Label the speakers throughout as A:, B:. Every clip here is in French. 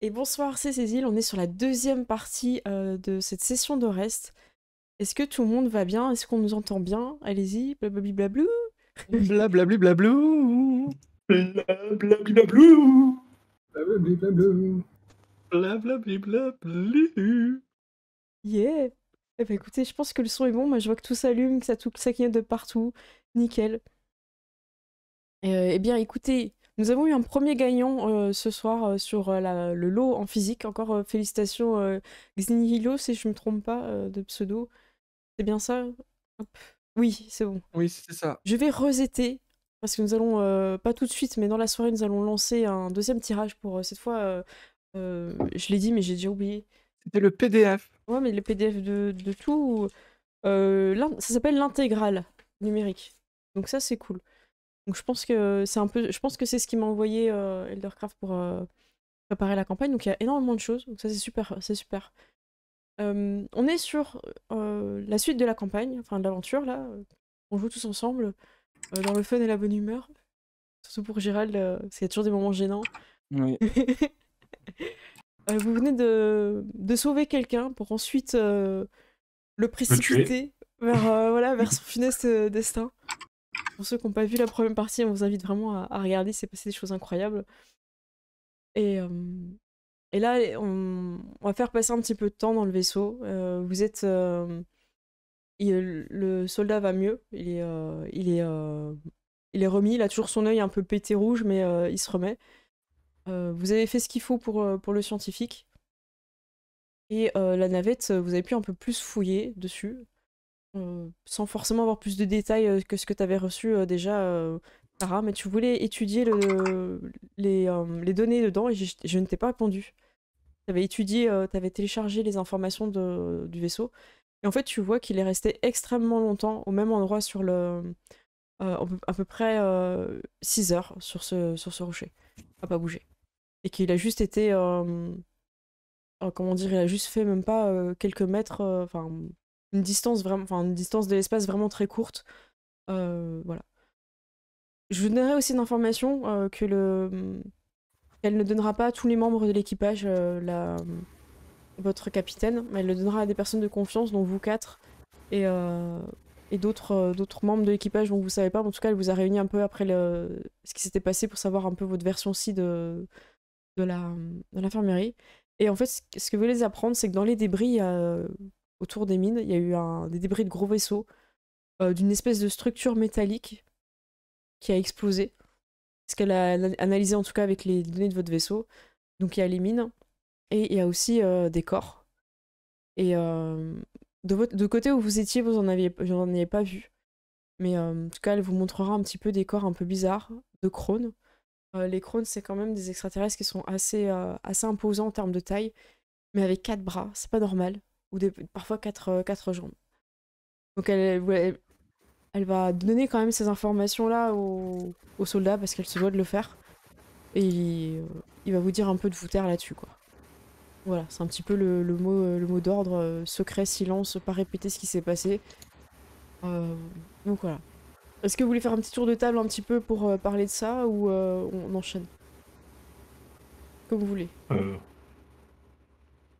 A: Et bonsoir, c'est Cécile, on est sur la deuxième partie euh, de cette session de reste. Est-ce que tout le monde va bien Est-ce qu'on nous entend bien Allez-y, blablabli blablou
B: Blablabli blablou Blablabli blablou
C: Blablabli blablou Yeah Eh bah
A: écoutez, je pense que le son est bon, moi je vois que tout s'allume, que ça, tout, que ça clignote de partout, nickel. Euh, eh bien écoutez, nous avons eu un premier gagnant euh, ce soir euh, sur euh, le lot en physique. Encore félicitations Xinihilo, si je ne me trompe pas, de pseudo. C'est bien ça Oui, c'est bon.
D: Oui, c'est ça. Je vais
A: resetter, parce que nous allons, pas tout de suite, mais dans la soirée, nous allons lancer un deuxième tirage pour cette fois. je l'ai dit, mais j'ai déjà oublié. C'était le PDF. Ouais, mais le PDF de, de tout. ça s'appelle l'intégrale numérique. Donc ça, c'est cool. Donc je pense que c'est un peu, je pense que c'est ce qui m'a envoyé euh, Eldercraft pour euh, préparer la campagne. Donc il y a énormément de choses. Donc ça c'est super, c'est super. on est sur euh, la suite de la campagne, enfin de l'aventure là. On joue tous ensemble dans le fun et la bonne humeur. Surtout pour Gérald, y a toujours des moments gênants. vous venez de, sauver quelqu'un pour ensuite le précipiter vers voilà vers son funeste destin. Pour ceux qui n'ont pas vu la première partie, on vous invite vraiment à, regarder, c'est passé des choses incroyables. Et, euh, et là, on, va faire passer un petit peu de temps dans le vaisseau. Euh, vous êtes. Euh, le soldat va mieux, il est, il, est, il est remis, il a toujours son œil un peu pété rouge, mais il se remet. vous avez fait ce qu'il faut pour, pour le scientifique. Et la navette, vous avez pu un peu plus fouiller dessus sans forcément avoir plus de détails euh, que ce que tu avais reçu euh, déjà, euh, Sarah, mais tu voulais étudier les, données dedans et je, ne t'ai pas répondu. Tu avais étudié, tu avais téléchargé les informations du vaisseau. Et en fait, tu vois qu'il est resté extrêmement longtemps au même endroit sur le. à peu près 6 heures sur ce, sur ce rocher, pas bougé. Et qu'il a juste été. comment dire Il a juste fait même pas quelques mètres, enfin, une distance vraiment, une distance de l'espace vraiment très courte. Euh, voilà. Je vous donnerai aussi une information euh, que le, hum, elle ne donnera pas à tous les membres de l'équipage euh, la... Hum, votre capitaine, mais elle le donnera à des personnes de confiance, dont vous quatre et, et d'autres d'autres membres de l'équipage dont vous savez pas. En tout cas, elle vous a réuni un peu après ce qui s'était passé pour savoir un peu votre version ci de de la hum, de l'infirmerie. Et en fait, ce que vous voulez apprendre, c'est que dans les débris, il y a autour des mines. Il y a eu des débris de gros vaisseaux, euh, d'une espèce de structure métallique qui a explosé. Ce qu'elle a analysé en tout cas avec les données de votre vaisseau. Donc il y a les mines et il y a aussi euh, des corps. Et euh, de, côté où vous étiez, vous n'en aviez, pas vu. Mais en tout cas, elle vous montrera un petit peu des corps un peu bizarres, de crônes. les crônes, c'est quand même des extraterrestres qui sont assez, assez imposants en termes de taille, mais avec quatre bras, c'est pas normal ou parfois 4, euh, quatre jambes. Donc elle, elle, va donner quand même ces informations-là aux, soldats parce qu'elle se doit de le faire. Et euh, il, va vous dire un peu de vous taire là-dessus, quoi. Voilà, c'est un petit peu le, le mot, euh, le mot d'ordre, secret, silence, pas répéter ce qui s'est passé. donc voilà. Est-ce que vous voulez faire un petit tour de table un petit peu pour parler de ça ou on enchaîne Comme vous voulez.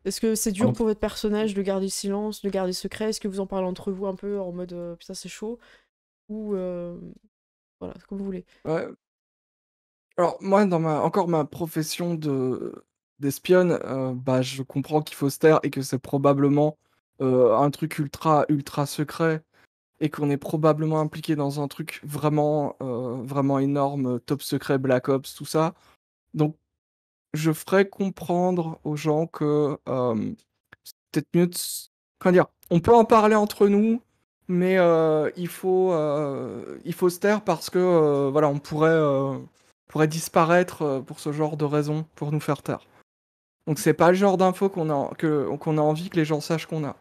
A: Est-ce que c'est dur pour votre personnage de garder le silence, de garder secret Est-ce que vous en parlez entre vous un peu en mode euh, putain c'est chaud Ou euh, Voilà, voilà, que vous voulez.
D: Ouais. Alors moi, dans ma, encore ma profession de d'espionne, euh, bah, je comprends qu'il faut se taire et que c'est probablement un truc ultra ultra secret et qu'on est probablement impliqué dans un truc vraiment vraiment énorme, top secret, black ops, tout ça. Donc je ferai comprendre aux gens que c'est peut-être mieux de. Comment dire On peut en parler entre nous, mais il, faut, il faut se taire parce que voilà, on pourrait, pourrait disparaître pour ce genre de raison, pour nous faire taire. Donc c'est pas le genre d'infos qu'on a, qu'on a envie que les gens sachent qu'on a.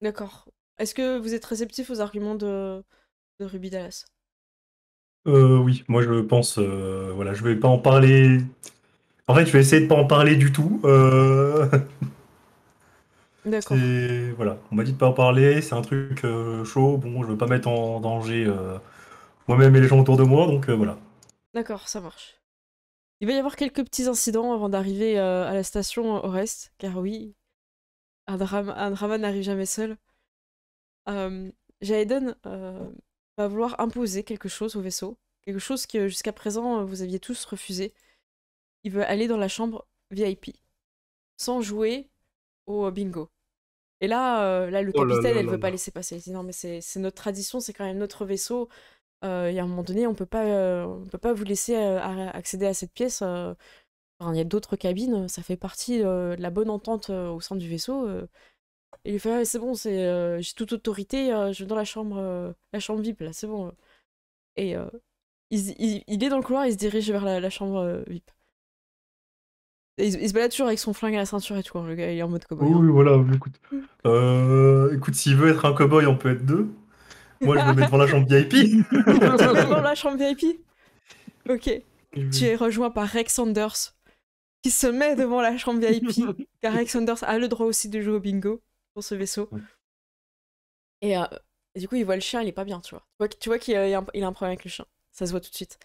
A: D'accord. Est-ce que vous êtes réceptif aux arguments de, Ruby Dallas
E: euh, oui, moi je pense, voilà, je vais pas en parler en fait, je vais essayer de pas en parler du tout. Euh. D'accord. Voilà, on m'a dit de pas en parler, c'est un truc euh, chaud. Bon, je veux pas mettre en danger euh, moi-même et les gens autour de moi, donc voilà.
A: D'accord, ça marche. Il va y avoir quelques petits incidents avant d'arriver à la station au reste, car oui, un un drama n'arrive jamais seul. Euh, va vouloir imposer quelque chose au vaisseau, quelque chose que jusqu'à présent vous aviez tous refusé il veut aller dans la chambre VIP sans jouer au bingo. Et là, euh, là le oh capitaine, elle ne veut pas laisser passer. Elle dit non, mais c'est notre tradition, c'est quand même notre vaisseau. Il y a un moment donné, on peut pas, euh, on peut pas vous laisser euh, accéder à cette pièce. il y a d'autres cabines, ça fait partie de la bonne entente au sein du vaisseau. Et il fait ah, c'est bon, c'est j'ai toute autorité, je vais dans la chambre, la chambre VIP là, c'est bon. Et il, est dans le couloir, il se dirige vers la chambre VIP. Il, se balade toujours avec son flingue à la ceinture et tout, hein, le gars il est en mode cowboy. Oui, hein. voilà,
E: écoute. Mm. Euh, écoute, s'il veut être un cowboy, on peut être deux.
A: Moi, je me mets devant la chambre
E: VIP.
A: devant la chambre VIP Ok. Tu es rejoint par Rex Sanders, qui se met devant la chambre VIP, car Rex Sanders a le droit aussi de jouer au bingo pour ce vaisseau. Euh, et, du coup, il voit le chien, il est pas bien, tu vois. Tu vois, qu'il a, il a, un problème avec le chien, ça se voit tout de suite.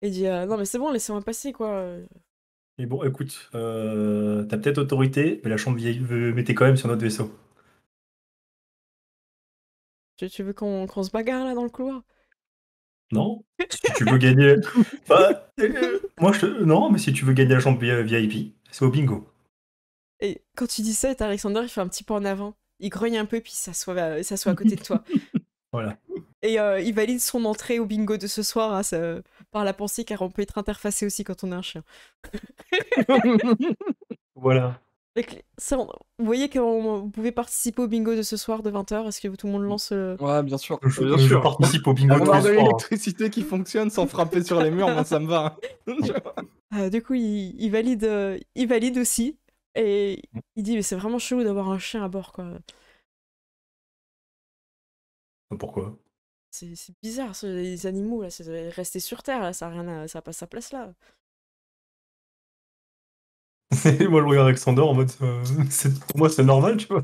A: Il dit euh, Non, mais c'est bon, laissez-moi passer, quoi.
E: Mais bon, écoute, euh, t'as peut-être autorité, mais la chambre VIP, euh, mettez quand même sur notre vaisseau.
A: Tu, veux qu'on se bagarre là dans le couloir
E: Non Si tu veux gagner. Bah, euh, moi, Non, mais si tu veux gagner la chambre VIP, c'est au bingo.
A: Et quand tu dis ça, Alexander, il fait un petit pas en avant. Il grogne un peu, puis ça s'assoit à côté de toi. Voilà. Et euh, il valide son entrée au bingo de ce soir hein, par la pensée car on peut être interfacé aussi quand on est un chien.
E: voilà.
A: vous voyez que vous pouvez participer au bingo de ce soir
D: de 20h. Est-ce que tout le monde lance le... Euh, ouais, bien sûr. Je, participe au bingo On a de l'électricité qui fonctionne sans frapper sur les murs, moi ça me va. Hein. Euh, du coup, il, valide,
A: il valide aussi. Et il dit, mais c'est vraiment chelou d'avoir un chien à bord, quoi.
F: Pourquoi c'est bizarre, les animaux, là, rester sur Terre, là, ça n'a rien sa place là.
E: moi, le regarde Alexander en mode, euh, pour moi, c'est normal, tu vois.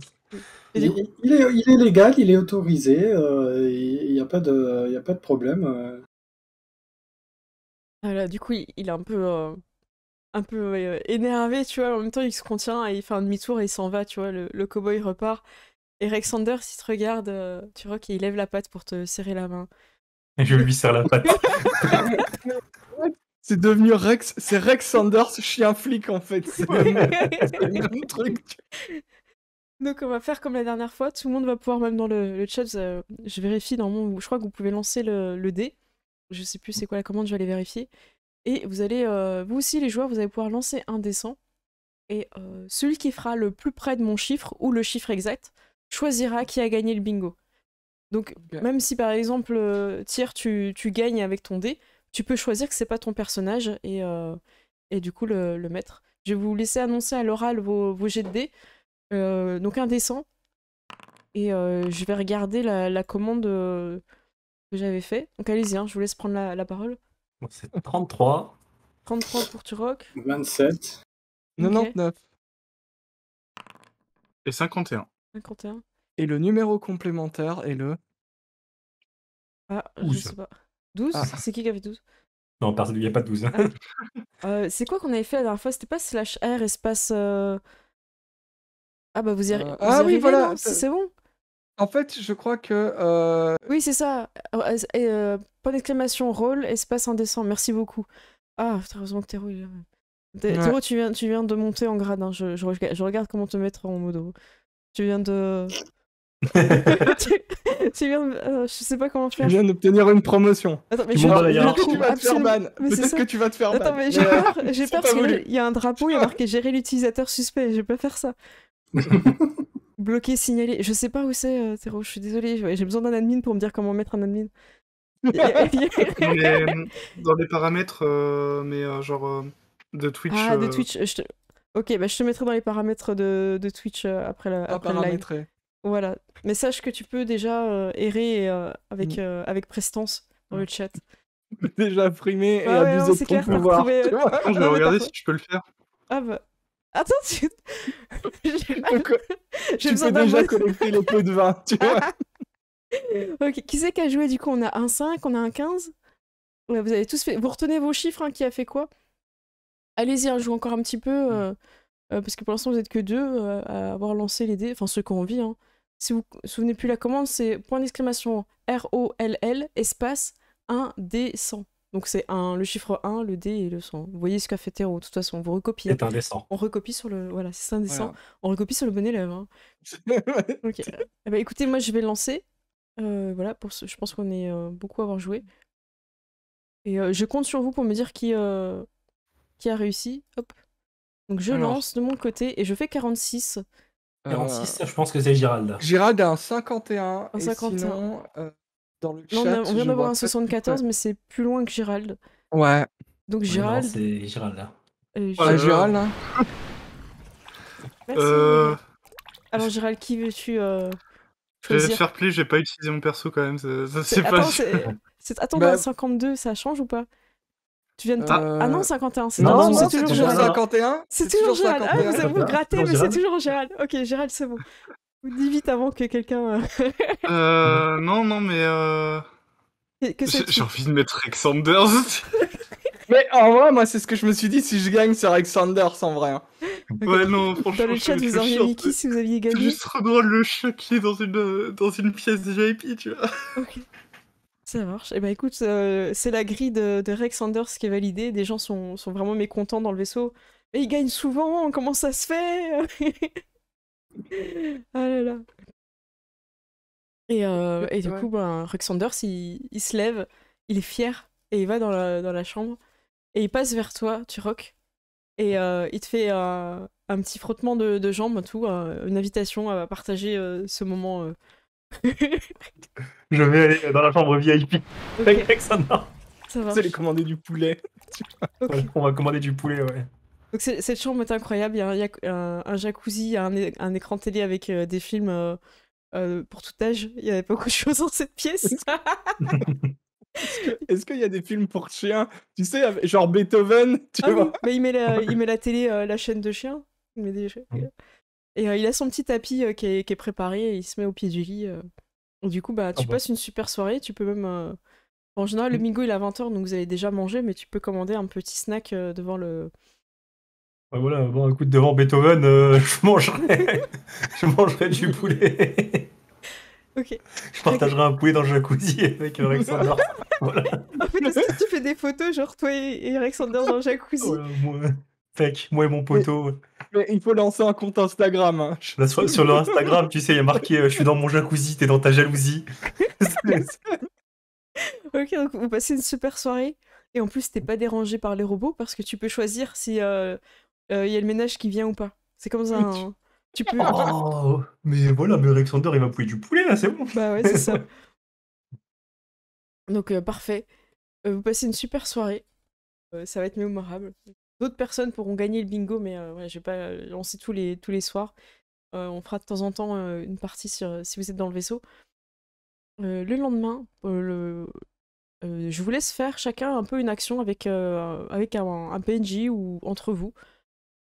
B: Il, est, légal, il est autorisé, il euh, n'y a, pas de, a pas de problème.
A: Voilà, euh. ah, du coup, il, est un peu, un peu énervé, tu vois, en même temps, il se contient et il fait un demi-tour et il s'en va, tu vois, le, le cowboy repart. Et Rex Sanders, il te regarde, euh, tu vois qu'il lève la patte pour te serrer la main.
E: Et je lui serre la patte.
D: c'est devenu Rex, c'est Rex Sanders, chien flic en fait.
A: Donc on va faire comme la dernière fois, tout le monde va pouvoir, même dans le, chat, euh, je vérifie dans mon... Je crois que vous pouvez lancer le, dé. Je sais plus c'est quoi la commande, je vais aller vérifier. Et vous allez, euh, vous aussi les joueurs, vous allez pouvoir lancer un dessin. Et celui qui fera le plus près de mon chiffre ou le chiffre exact choisira qui a gagné le bingo. Donc même si par exemple, euh, tiers tu, gagnes avec ton dé, tu peux choisir que c'est pas ton personnage et, euh, du coup le, mettre. Je vais vous laisser annoncer à l'oral vos, jets de dés. Euh, donc un dessin. Et je vais regarder la, commande que j'avais fait. Donc allez-y, hein, je vous laisse prendre la, parole.
B: c'est 33.
A: 33 pour Turok.
B: 27.
D: 99. Et 51. Et le numéro complémentaire
E: est le.
A: Ah, je sais pas. 12 ah. C'est qui qui avait 12
E: Non, il il n'y a pas 12. Hein. Ah.
A: Euh, c'est quoi qu'on avait fait la dernière fois C'était pas slash R espace. Euh, ah bah vous y, arrivez. Euh, ah oui, voilà, C'est bon En fait, je crois que. Oui, c'est ça. point d'exclamation, rôle, espace indécent. Merci beaucoup. Ah, heureusement que tu il est tu viens, tu viens de monter en grade. Hein. Je, je regarde comment te mettre en mode tu viens de. tu... viens de... Euh, je sais pas comment faire. Tu viens d'obtenir une promotion. Attends, mais tu je... tu vas te faire ban. Peut-être que tu vas te faire ban. Attends, mais j'ai euh, peur, j'ai peur parce qu'il y a un drapeau, il y a marqué gérer l'utilisateur suspect. Je vais pas faire ça. Bloquer, signaler. Je sais pas où c'est, euh, Théro. Je suis désolée. J'ai besoin d'un admin pour me dire comment mettre un admin. dans,
C: les... paramètres, euh, mais genre de Twitch. Ah, de Twitch.
A: Ok, bah je te mettrai dans les paramètres de, Twitch euh, après la après le live. Voilà. Mais sache que tu peux déjà euh, errer euh, avec, mm. avec prestance dans le mm. chat.
C: Déjà primé et ah de ton pouvoir. Tu vois je vais regarder si je peux le faire.
D: Ah bah. Attends, tu. J'ai besoin d'un déjà collecter les pots de vin, tu
A: vois. ok, qui c'est qui a joué du coup On a un 5, on a un 15 ouais, Vous avez tous fait. Vous retenez vos chiffres, hein, qui a fait quoi allez-y, on hein, joue encore un petit peu. Mm. Euh, euh, parce que pour l'instant, vous êtes que deux euh, à avoir lancé les dés, enfin ceux qui ont envie. Hein. Si vous ne souvenez plus la commande, c'est point d'exclamation R-O-L-L, espace 1D100. Donc c'est un, le chiffre 1, le D et le 100. Vous voyez ce qu'a fait Théo, de toute façon, vous recopiez. On recopie sur le... Voilà, c'est indécent. On recopie sur le bon élève. Hein. ok. Eh ben, écoutez, moi je vais lancer. voilà, pour je pense qu'on est beaucoup à avoir joué. Et je compte sur vous pour me dire qui, qui a réussi. Hop. Donc je lance de mon côté et je fais 46.
E: 46, euh, je pense que c'est Gérald Gérald a un
D: 51. Un 51. Et euh, dans le chat, on, vient d'avoir un 74, mais
A: c'est plus loin que Gérald
D: Ouais. Donc Gérald c'est Gérald euh, là.
A: Hein. Alors Gérald qui veux-tu je
C: vais te faire je j'ai pas utilisé mon perso quand même. c'est pas... Attends, 52,
A: bah, ça change ou pas tu viens de. Ah, ah non, 51, c'est non, non, non, toujours, Gérald. 51 C'est toujours, Gérald. Ah, vous, avez, vous grattez, mais c'est toujours Gérald. Ok, Gérald, c'est bon. Vous dites vite avant que quelqu'un.
C: euh. euh non, non, mais. Euh... J'ai envie de mettre Rex Sanders. mais en vrai, moi, c'est ce que je me suis dit si je gagne, c'est Rex Sanders en vrai. Hein.
D: Ouais, non, franchement. Dans le chat, vous auriez
C: qui si vous aviez gagné juste le chat qui est dans une, dans une pièce tu vois.
A: Ça marche. Et eh ben écoute, euh, c'est la grille de, Rex Sanders qui est validée. Des gens sont, sont vraiment mécontents dans le vaisseau. mais ils gagnent souvent, comment ça se fait Ah là là. Et, euh, et du coup, ben, Rex Sanders, il, se lève, il est fier, et il va dans la, dans la chambre, et il passe vers toi, tu rock, et euh, il te fait un petit frottement de, de jambes, tout, une invitation à partager ce moment
E: je vais aller dans la chambre VIP avec Ça va. commander du poulet. On va commander du poulet, ouais.
A: Donc cette chambre est incroyable. Il y a un, jacuzzi, un, écran télé avec euh, des films euh, euh, pour
D: tout âge. Il y avait pas beaucoup de choses dans cette pièce. Est-ce qu'il y a des films pour chiens Tu sais, genre Beethoven, tu ah vois Mais il
A: met la, télé, la chaîne de chiens. Il met des... Mm. Et euh, il a son petit tapis euh, qui est, préparé et il se met au pied du lit. Euh. Du coup, bah, tu ah bah. passes une super soirée. Tu peux même. En général, le mm. Mingo, il est à 20h, donc vous avez déjà mangé, mais tu peux commander un petit snack devant le.
E: voilà, bon, écoute, devant Beethoven, je mangerai. je mangerai du poulet.
G: ok.
E: Je partagerai un poulet dans le jacuzzi avec Alexander. En
G: fait, est-ce
A: que
D: tu fais des photos, genre toi et Alexander dans le jacuzzi.
E: Fec, moi et mon poteau.
D: il faut lancer un compte Instagram. Hein.
E: sur, Instagram, tu sais, il y a marqué euh, Je suis dans mon jacuzzi, t'es dans ta jalousie.
D: ok, donc vous passez une super
A: soirée. Et en plus, t'es pas dérangé par les robots parce que tu peux choisir si il euh, euh, y a le ménage qui vient ou pas. C'est comme ça. Hein. Tu peux. Oh.
E: Oh, mais voilà, mais Alexander, il va pouvoir du poulet là, c'est bon. Bah ouais, c'est ça.
A: Donc parfait. vous passez une super soirée. ça va être mémorable. D'autres personnes pourront gagner le bingo, mais euh, ouais, je vais pas euh, lancer tous les, tous les soirs. Euh, on fera de temps en temps une partie sur, si vous êtes dans le vaisseau. le lendemain, je vous laisse faire chacun un peu une action avec, avec un, PNJ ou entre vous.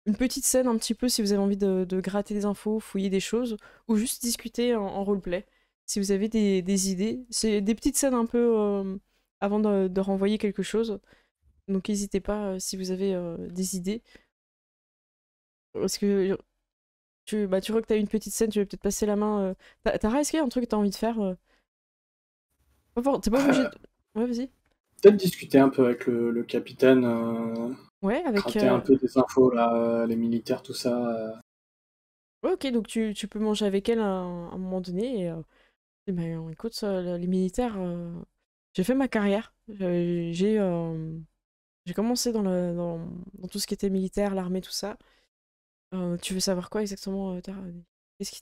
A: Une petite scène un petit peu si vous avez envie de, gratter des infos, fouiller des choses, ou juste discuter en, roleplay si vous avez des, idées. C'est des petites scènes un peu avant de, renvoyer quelque chose. Donc n'hésitez pas euh, si vous avez euh, des idées. Parce que euh, tu, bah, tu vois que tu as une petite scène, tu veux peut-être passer la main. T'as Tara, est-ce qu'il y a un truc que tu as envie de faire
B: pas obligé Ouais, vas-y. Peut-être discuter un peu avec le, capitaine.
A: Ouais, avec. un peu
B: des infos, les militaires, tout ça.
A: Ouais, ok, donc tu, tu peux manger avec elle à un, moment donné. Et, ben, écoute, les militaires, j'ai fait ma carrière. J'ai. J'ai commencé dans, tout ce qui était militaire, l'armée, tout ça. Euh, tu veux savoir quoi exactement, euh, Qu'est-ce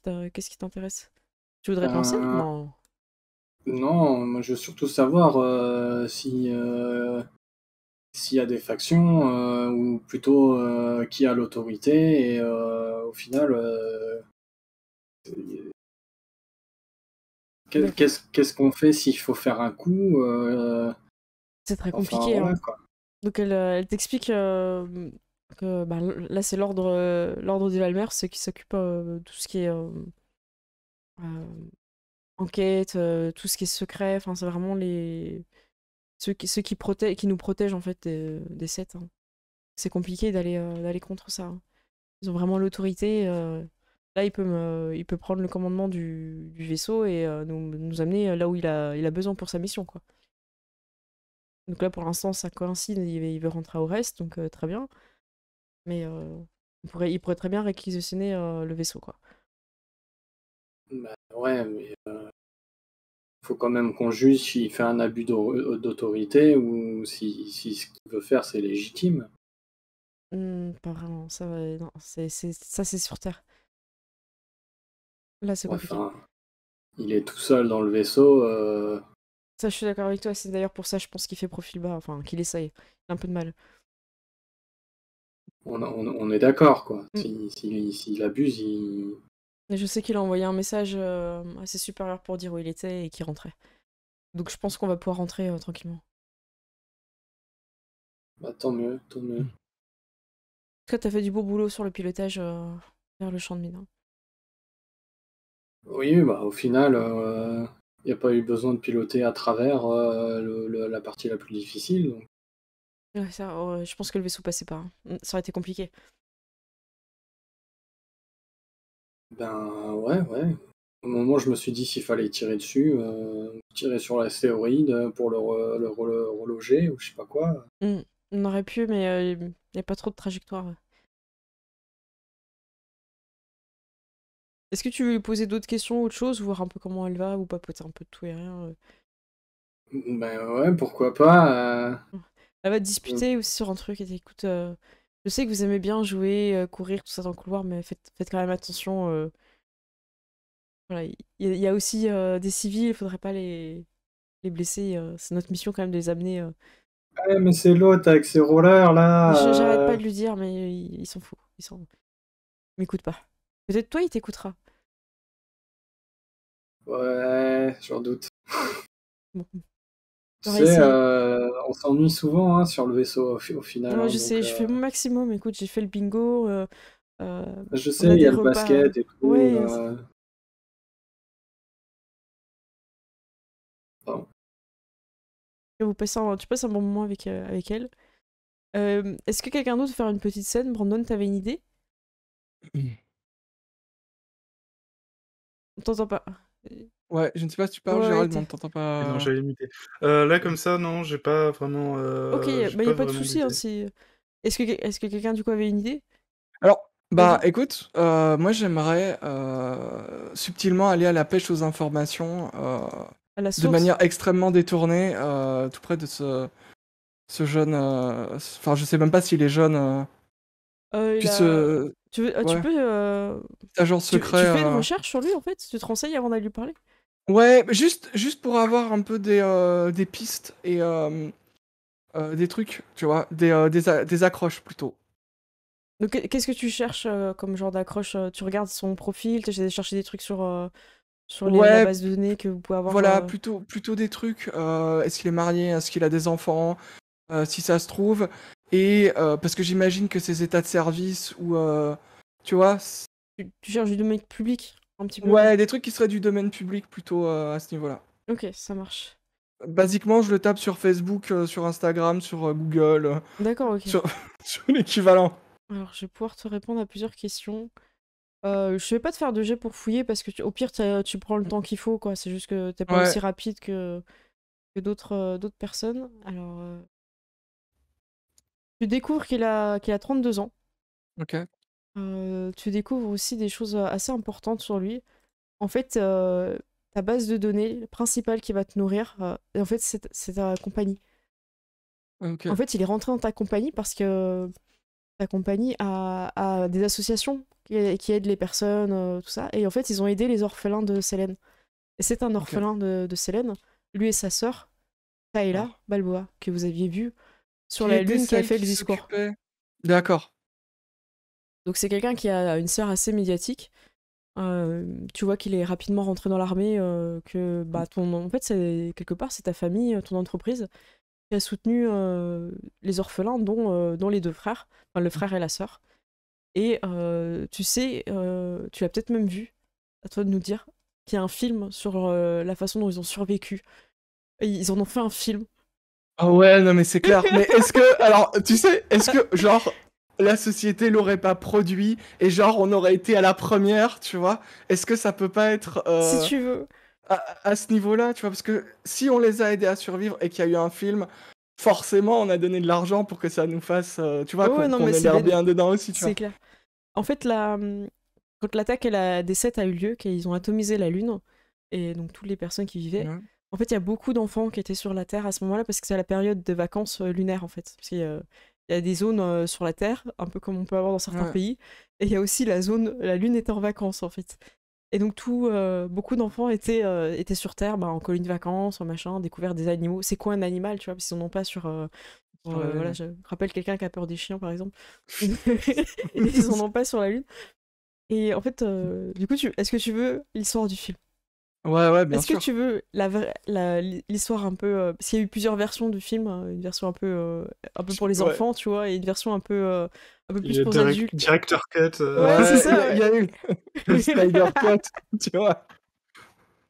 A: qui t'intéresse Tu voudrais euh, penser Non.
B: Non, moi je veux surtout savoir si s'il y a des factions ou plutôt qui a l'autorité et au final qu'est-ce qu'on fait s'il faut faire un coup C'est très compliqué. Hein.
A: Donc elle, euh, t'explique euh, que bah, là c'est l'ordre euh, l'ordre des qui s'occupe de tout ce qui est enquête, tout ce qui est secret. Enfin c'est vraiment les ceux qui qui protègent, qui nous protègent en fait des, des hein. C'est compliqué d'aller d'aller contre ça. Hein. Ils ont vraiment l'autorité. Là, il peut, il peut prendre le commandement du, du vaisseau et nous, nous, amener là où il a, il a besoin pour sa mission. quoi. Donc là, pour l'instant, ça coïncide, il, veut rentrer au reste, donc euh, très bien. Mais euh, il, pourrait, très bien réquisitionner euh, le vaisseau, quoi.
B: Bah ouais, mais euh, faut quand même qu'on juge s'il fait un abus d'autorité ou si, ce qu'il veut faire, c'est légitime.
A: Hum, pas vraiment, ça, non, c'est, ça c'est sur Terre. Là, c'est compliqué.
B: il est tout seul dans le vaisseau
A: ça, je suis d'accord avec toi. C'est d'ailleurs pour ça, je pense qu'il fait profil bas. Enfin, qu'il essaye. Il a un peu de mal.
B: On, est d'accord, quoi. Mm. S'il abuse, il.
A: je sais qu'il a envoyé un message euh, assez supérieur pour dire où il était et qu'il rentrait. Donc je pense qu'on va pouvoir rentrer euh, tranquillement.
F: Bah tant mieux, tant mieux. Mm. En tout cas, t'as fait du beau boulot sur le pilotage euh, vers le champ de mine. Hein.
B: Oui, bah au final, n'y a pas eu besoin de piloter à travers euh, la partie la plus difficile.
A: Oh, je pense que le vaisseau passait pas. Hein. Hum, ça aurait été compliqué.
B: Ben ouais, ouais. Au moment, je me suis dit s'il fallait tirer dessus, euh, tirer sur l'astéroïde pour le, reloger ou je sais pas quoi.
A: Hum, on aurait pu, mais euh, il n'y a pas trop de trajectoire. Est-ce que tu veux lui poser d'autres questions, autre chose, voir un peu comment elle va, ou papoter un peu de tout et rien
B: Ben ouais, pourquoi pas. Euh. Elle va mmh. disputer
A: aussi sur un truc et écoute, euh, je sais que vous aimez bien jouer, courir, tout ça dans le couloir, mais faites, quand même attention. Voilà, il y, a aussi des civils, il faudrait pas les, les blesser. c'est notre mission quand même de les amener.
B: Ouais, mais c'est l'autre avec ses rollers là. J'arrête pas de
A: lui dire, mais ils s'en fout. Il s'en.
F: M'écoute pas. Peut-être toi, il t'écoutera.
B: Ouais, j'en doute.
A: Euh,
B: on s'ennuie souvent hein, sur le vaisseau au, final. Hein, je sais, je fais
A: euh, mon maximum. Écoute, j'ai fait le bingo. Euh, je sais, il y a le basket et tout.
F: vous passez tu passes un bon moment
A: avec, avec elle. Est-ce que quelqu'un d'autre veut faire une petite scène Brandon, t'avais une idée On t'entend pas.
C: Ouais, je ne sais pas si tu parles, Gérald, t'entends pas. Non, j'avais muté. Euh, là, comme ça, non, j'ai pas vraiment. Euh, ok, il n'y bah, a pas de souci.
A: hein, euh, Est-ce que, est que quelqu'un, du coup, avait une idée
D: Alors, bah écoute, moi j'aimerais subtilement aller à la pêche aux informations de manière extrêmement détournée, tout près de ce, ce jeune. Enfin, je sais même pas s'il est jeune. Tu, peux. Tu, tu fais une euh
A: recherche sur lui en fait Tu te renseignes avant d'aller lui parler
D: Ouais, juste, juste pour avoir un peu des, des pistes et des trucs, tu vois, des, des, accroches plutôt.
A: Donc qu'est- ce que tu cherches comme genre d'accroche Tu regardes son profil, tu essaies chercher des trucs sur, sur les- bases de données que vous pouvez avoir. Voilà,
D: plutôt, plutôt des trucs. est-ce qu'il est marié? Est-ce qu'il a des enfants? si ça se trouve. Et euh, parce que j'imagine que ces états de service ou euh, tu vois. Tu, cherches du domaine public un petit peu. Ouais, des trucs qui seraient du domaine public plutôt euh, à ce niveau-là.
A: Ok, ça marche. Basiquement,
D: je le tape sur Facebook, sur Instagram, sur Google. D'accord, ok. Sur, l'équivalent. Alors, je vais pouvoir te répondre à
A: plusieurs questions. je vais pas te faire de jet pour fouiller parce que au pire tu prends le temps qu'il faut quoi. C'est juste que t'es pas aussi rapide que, que d'autres personnes. Alors tu découvres qu'il a, qu'il a 32 ans. Ok. Euh, tu découvres aussi des choses euh, assez importantes sur lui. En fait, euh, ta base de données principale qui va te nourrir, en fait, c'est ta compagnie. En fait, il est rentré dans ta compagnie parce que ta compagnie a, des associations qui, aident les personnes, tout ça. Et en fait, ils ont aidé les orphelins de Sélène. Et c'est un orphelin de, de lui et sa sœur, Taïla Balboa, que vous aviez vu sur la Lune qui a fait le discours. D'accord. Donc c'est quelqu'un qui a une sœur assez médiatique. Euh, tu vois qu'il est rapidement rentré dans l'armée, euh, que mmh. bah, en fait, c'est quelque part, c'est ta famille, euh, ton entreprise qui a soutenu les orphelins, dont, dont les deux frères, le mmh. frère et la sœur. Et tu sais, tu l'as peut-être même vu, à toi de nous dire, qu'il y a un film sur la façon dont ils ont survécu. Ils en ont fait un film
D: ah ouais, non mais c'est clair. mais est-ce que, alors, tu sais, est-ce que, genre, la société l'aurait pas produit et genre on aurait été à la première, tu vois Est-ce que ça peut pas être... Euh, si tu veux. À, ce niveau-là, tu vois, parce que si on les a aidés à survivre et qu'il y a eu un film, forcément on a donné de l'argent pour que ça nous fasse, euh, tu vois, qu'on ait bien dedans aussi, tu vois. C'est clair. En
A: fait, la... Hum, quand l'attaque et la décès a eu lieu, qu'ils ont atomisé la Lune, et donc toutes les personnes qui vivaient, en fait, il y a beaucoup d'enfants qui étaient sur la Terre à ce moment-là parce que c'est la période de vacances euh, lunaires en fait. Parce il y a des zones euh, sur la Terre, un peu comme on peut avoir dans certains pays, et il y a aussi la zone, la Lune est en vacances en fait. Et donc tout, euh, beaucoup d'enfants étaient, étaient sur Terre, bah, en colline de vacances, en machin, découvert des animaux. C'est quoi un animal, tu vois, parce qu'ils n'en ont pas sur... voilà, je rappelle quelqu'un qui a peur des chiens par exemple. ils n'en ont pas sur la Lune. Et en fait, du coup, tu... est-ce que tu veux l'histoire du film Ouais, ouais, bien Est-ce que tu veux la l'histoire un peu. parce euh, qu'il y a eu plusieurs versions du film, hein, une version un peu, euh, un peu pour les enfants, tu vois, et une version un peu, euh, plus pour les adultes.
C: director cut. Ouais, c'est ça,
A: Il y a eu le spider Cut, tu vois.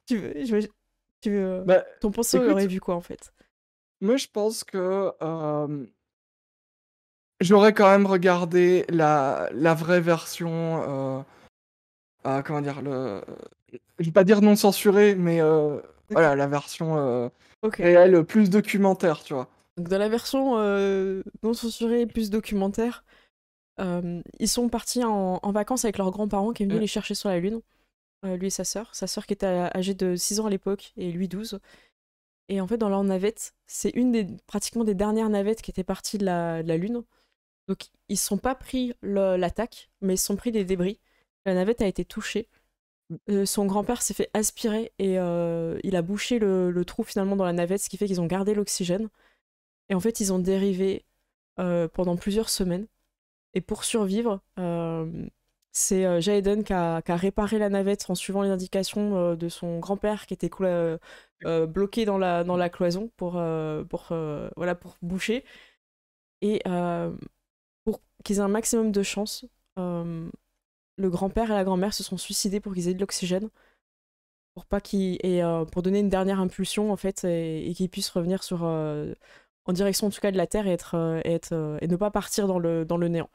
A: Tu veux, tu veux, bah, ton pensée écoute, aurait vu quoi en fait
D: moi je pense que j'aurais quand même regardé la, la vraie version. euh, comment dire le, je vais pas dire non censuré, mais euh, voilà, la version euh,
A: réelle,
D: plus documentaire, tu vois. Donc dans la
A: version euh, non censurée, plus documentaire, ils sont partis en, vacances avec leurs grands-parents qui est venu les chercher sur la Lune, lui et sa sœur. Sa sœur qui était âgée de 6 ans à l'époque et lui 12. Et en fait, dans leur navette, c'est une des pratiquement des dernières navettes qui étaient partie de la, de la Lune. Donc ils ne sont pas pris l'attaque, mais ils sont pris des débris. La navette a été touchée. Euh, son grand-père s'est fait aspirer et euh, il a bouché le, trou finalement dans la navette, ce qui fait qu'ils ont gardé l'oxygène. Et en fait, ils ont dérivé euh, pendant plusieurs semaines. Et pour survivre, c'est Jaden qui a, réparé la navette en suivant les indications de son grand-père qui était bloqué dans la, cloison pour, pour boucher. Et pour qu'ils aient un maximum de chance, le grand-père et la grand-mère se sont suicidés pour qu'ils aient de l'oxygène, pour pas qu'ils et euh, pour donner une dernière impulsion en fait et, qu'ils puissent revenir sur euh, en direction en tout cas de la Terre et être, euh, être et ne pas partir dans le dans le néant.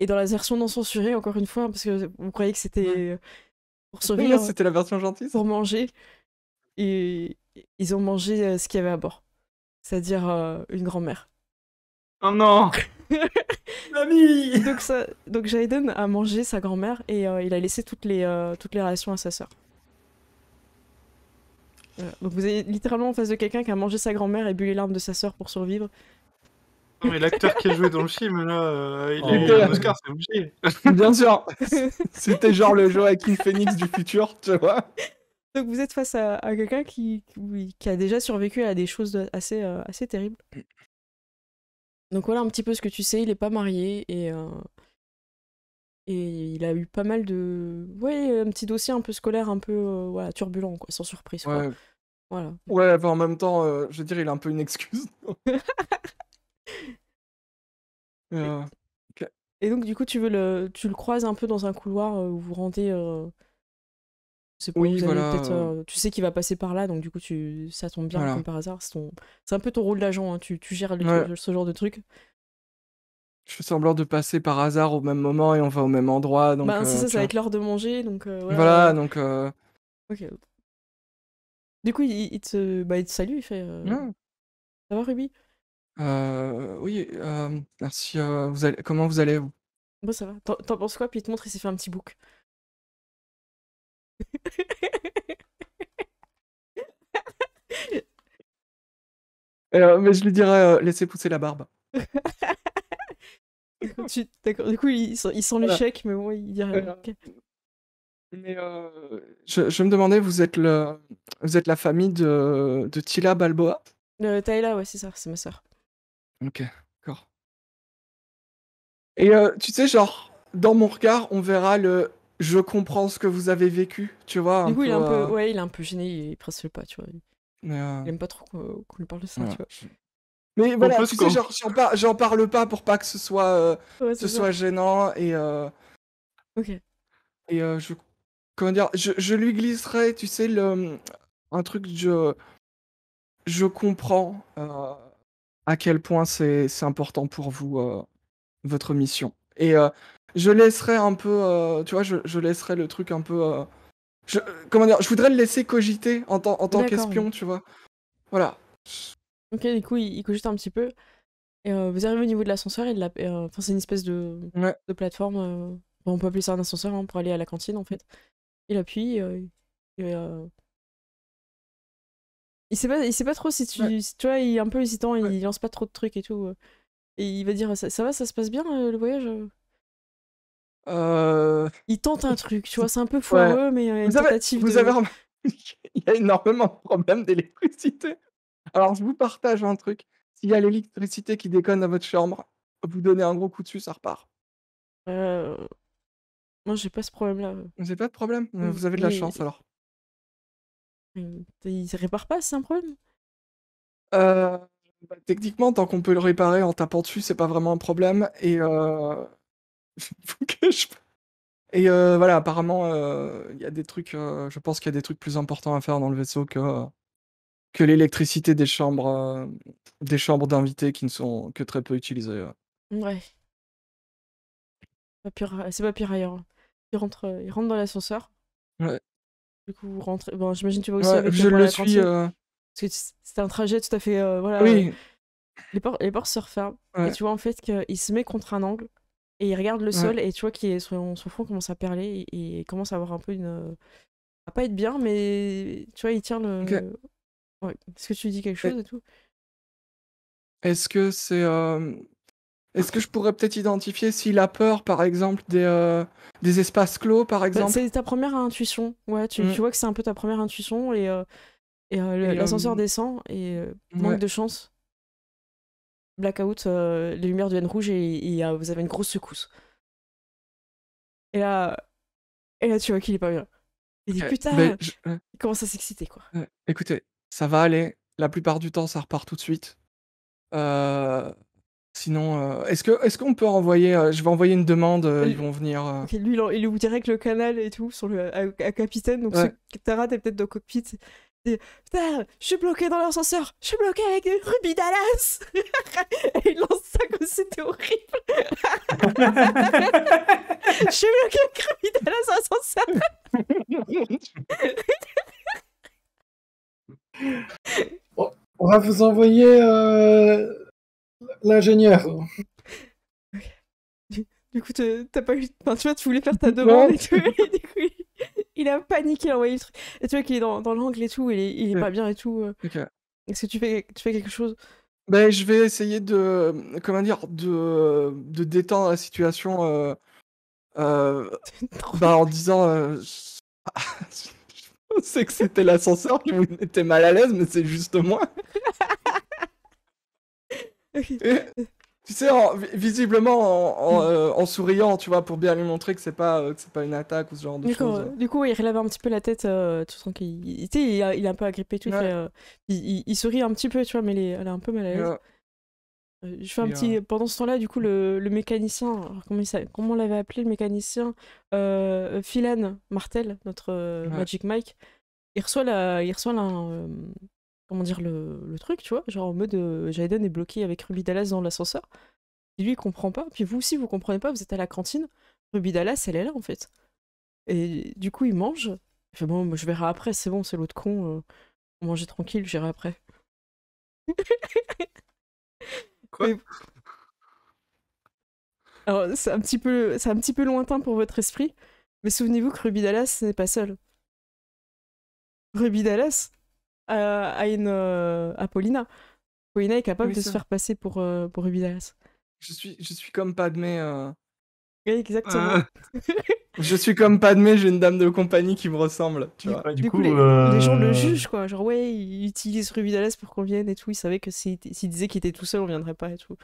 A: Et dans la version non censurée, encore une fois, hein, parce que vous croyez que c'était pour survivre, c'était la version gentille, pour manger, et ils ont mangé ce qu'il y avait à bord, c'est-à-dire une grand-mère. Oh non Donc, ça, donc Jaden a mangé sa grand-mère et euh, il a laissé toutes les, relations euh, toutes les à sa sœur. Euh, donc vous êtes littéralement en face de quelqu'un qui a mangé sa grand-mère et bu les larmes de sa sœur pour survivre.
C: Non mais l'acteur qui a joué dans le film là, il oh, un Oscar, c'est obligé. Bien sûr. C'était genre le Joaquin Phoenix du futur, tu vois. Donc vous
A: êtes face à, quelqu'un qui, qui, a déjà survécu à des choses assez, assez terribles. Donc voilà un petit peu ce que tu sais, il est pas marié et, euh, et il a eu pas mal de... Ouais, un petit dossier un peu scolaire, un peu euh, turbulent, quoi,
D: sans surprise. Ouais. Voilà. Ouais, en même temps, euh, je veux dire, il a un peu une excuse. Et donc du coup, tu, veux le... tu
A: le croises un peu dans un couloir où vous rendez oui, euh. Euh, tu sais qu'il va passer par là, donc du coup, tu, ça tombe bien comme par hasard. C'est un peu ton rôle d'agent, hein. tu, tu, gères
D: ce genre de truc. Je fais semblant de passer par hasard au même moment et on va au même endroit. Donc, ben, c'est euh, ça, va être
A: l'heure de manger, donc voilà. donc. Ok. Du coup, il, te, bah, il te salue, il fait. non mmh. Ça va, Ruby
D: Oui, merci. vous allez... Comment vous allez vous
A: ça va. T'en penses quoi Puis il te montre, il s'est fait un petit book.
D: Alors, euh, mais je lui dirais, euh, laissez pousser la barbe.
A: D'accord, du coup, il sent, l'échec, mais bon, il dirait
D: Mais euh, je, je me demandais, vous êtes, le, vous êtes la famille de, de Tila Balboa
A: Euh, ouais, c'est ça, c'est ma soeur.
D: Ok, d'accord. Et tu sais, genre, dans mon regard, on verra le je comprends ce que vous avez vécu, tu vois. Du coup, il, est un peu, euh,
A: ouais, il est un peu gêné, il, presse presque pas, tu vois. Il, n'aime euh, aime pas trop qu'on lui parle de ça, tu vois. Mais voilà, tu sais,
D: j'en parle, pas pour pas que ce soit, euh, ce soit gênant et. Ok. Et je. Comment dire je, lui glisserai, tu sais, le, un truc, je. Je comprends à quel point c'est important pour vous, votre mission. Et je laisserai un peu, euh, tu vois, je, je, laisserai le truc un peu. Euh, comment dire Je voudrais le laisser cogiter en, en tant qu'espion, tu vois. Voilà. Ok, du
A: coup, il, cogite un petit peu. Et euh, vous arrivez au niveau de l'ascenseur, la, enfin c'est une espèce de, plateforme. on peut appeler ça un ascenseur hein, pour aller à la cantine, en fait. Il appuie. il sait pas, il sait pas trop si tu, tu vois, il est un peu hésitant, il lance pas trop de trucs et tout. Et il va dire, ça va, ça se passe bien le voyage
D: euh, il tente un truc, tu vois, c'est un peu foireux, mais il y a Avez... y a énormément de problèmes d'électricité. Alors, je vous partage un truc. S'il y a l'électricité qui déconne dans votre chambre, vous donnez un gros coup dessus, ça repart. Moi, euh, j'ai pas ce problème-là. Vous n'avez pas de problème euh, Vous avez de la chance alors. Il se répare pas, c'est un problème bah, Techniquement, tant qu'on peut le réparer en tapant dessus, c'est pas vraiment un problème. Et. Et euh, voilà, apparemment, euh, il y a des trucs. Euh, je pense qu'il y a des trucs plus importants à faire dans le vaisseau que que l'électricité des chambres des chambres d'invités qui ne sont que très peu utilisées.
A: Ouais. C'est pas pire ailleurs. Hein. Il rentre, il rentre dans l'ascenseur. Ouais. Du coup, vous rentrez. Bon, j'imagine que tu vas aussi avec Je le suis. Parce que c'est un trajet tout à fait. voilà. Oui. les, portes, les portes se referment. Et tu vois en fait qu'il se met contre un angle et il regarde le sol et tu vois qu'il son, son front commence à perler et, commence à avoir un peu une euh, à pas être bien mais tu vois il tient le,
D: Ouais. est-ce que tu dis quelque chose et, tout est-ce que c'est euh, Est-ce que je pourrais peut-être identifier s'il a peur, par exemple, des, euh, des espaces clos, par bah, exemple C'est
A: ta première intuition. Ouais, mm. tu, vois que c'est un peu ta première intuition et, et, l'ascenseur descend et manque de chance blackout, euh, les lumières deviennent rouges et, vous avez une grosse secousse. Et là, et là tu vois qu'il est pas bien. Il dit euh, putain, euh, il commence à s'exciter
D: quoi. écoutez, ça va aller. La plupart du temps, ça repart tout de suite. Sinon, est-ce que est-ce qu'on peut envoyer Je vais envoyer une demande. ils vont venir.
A: lui, il, vous dirait que le canal et
D: tout sur le à, capitaine. Donc, ouais. ce... peut-être dans le cockpit.
A: Putain, je suis bloqué dans l'ascenseur, je suis bloqué avec Ruby Dallas
G: Et il lance ça comme c'était horrible Je suis bloqué avec Ruby Dallas dans
B: l'ascenseur On va vous envoyer euh, l'ingénieur. Du, coup, t'as pas tu vois,
A: tu voulais faire ta demande et tu du il a paniqué, il a envoyé le truc. Et tu vois qu'il est dans, l'angle et tout, il est, pas bien et tout. Euh.
D: Ok. Est-ce que tu fais, tu fais quelque chose ben, je vais essayer de, comment dire, de, de détendre la situation euh, euh, bah, en disant, je sais que c'était l'ascenseur qui vous était mal à l'aise, mais c'est juste moi. Tu sais, visiblement hmm. euh, en, souriant, tu vois, pour bien lui montrer que c'est pas, euh, que c'est pas une attaque ou ce genre de choses.
A: Du coup, il relève un petit peu la tête, euh, tout sens qu'il il, il, est un peu agrippé, tout. Il, sourit un petit peu, tu vois, mais elle est un peu mal à l'aise. Je fais un petit. Pendant ce temps-là, du coup, le, mécanicien, comment, comment on l'avait appelé le mécanicien Philan Martel, notre Magic Mike, il reçoit, la, il reçoit la, comment dire le, le, truc, tu vois, genre en mode euh, Jaden est bloqué avec Ruby Dallas dans l'ascenseur. Et lui il comprend pas, puis vous aussi vous comprenez pas, vous êtes à la cantine, Ruby Dallas elle est là en fait. Et du coup il mange, il fait bon je verrai après, c'est bon, c'est l'autre con, euh, Manger tranquille, j'irai après. Quoi Alors c'est un petit peu c'est un petit peu lointain pour votre esprit, mais souvenez-vous que Ruby Dallas n'est pas seul. Ruby Dallas, à, une euh, à Paulina. Paulina est capable de se faire passer pour
D: euh, pour Je suis je suis comme Padmé. Euh. Oui, exactement. Euh. je suis comme Padmé, j'ai une dame de compagnie qui me ressemble. Tu vois. du, coup, les, gens le jugent
A: quoi, genre ouais, il utilise Dallas pour qu'on vienne et tout. Il savait que s'il disait qu'il était tout seul, on viendrait pas et tout.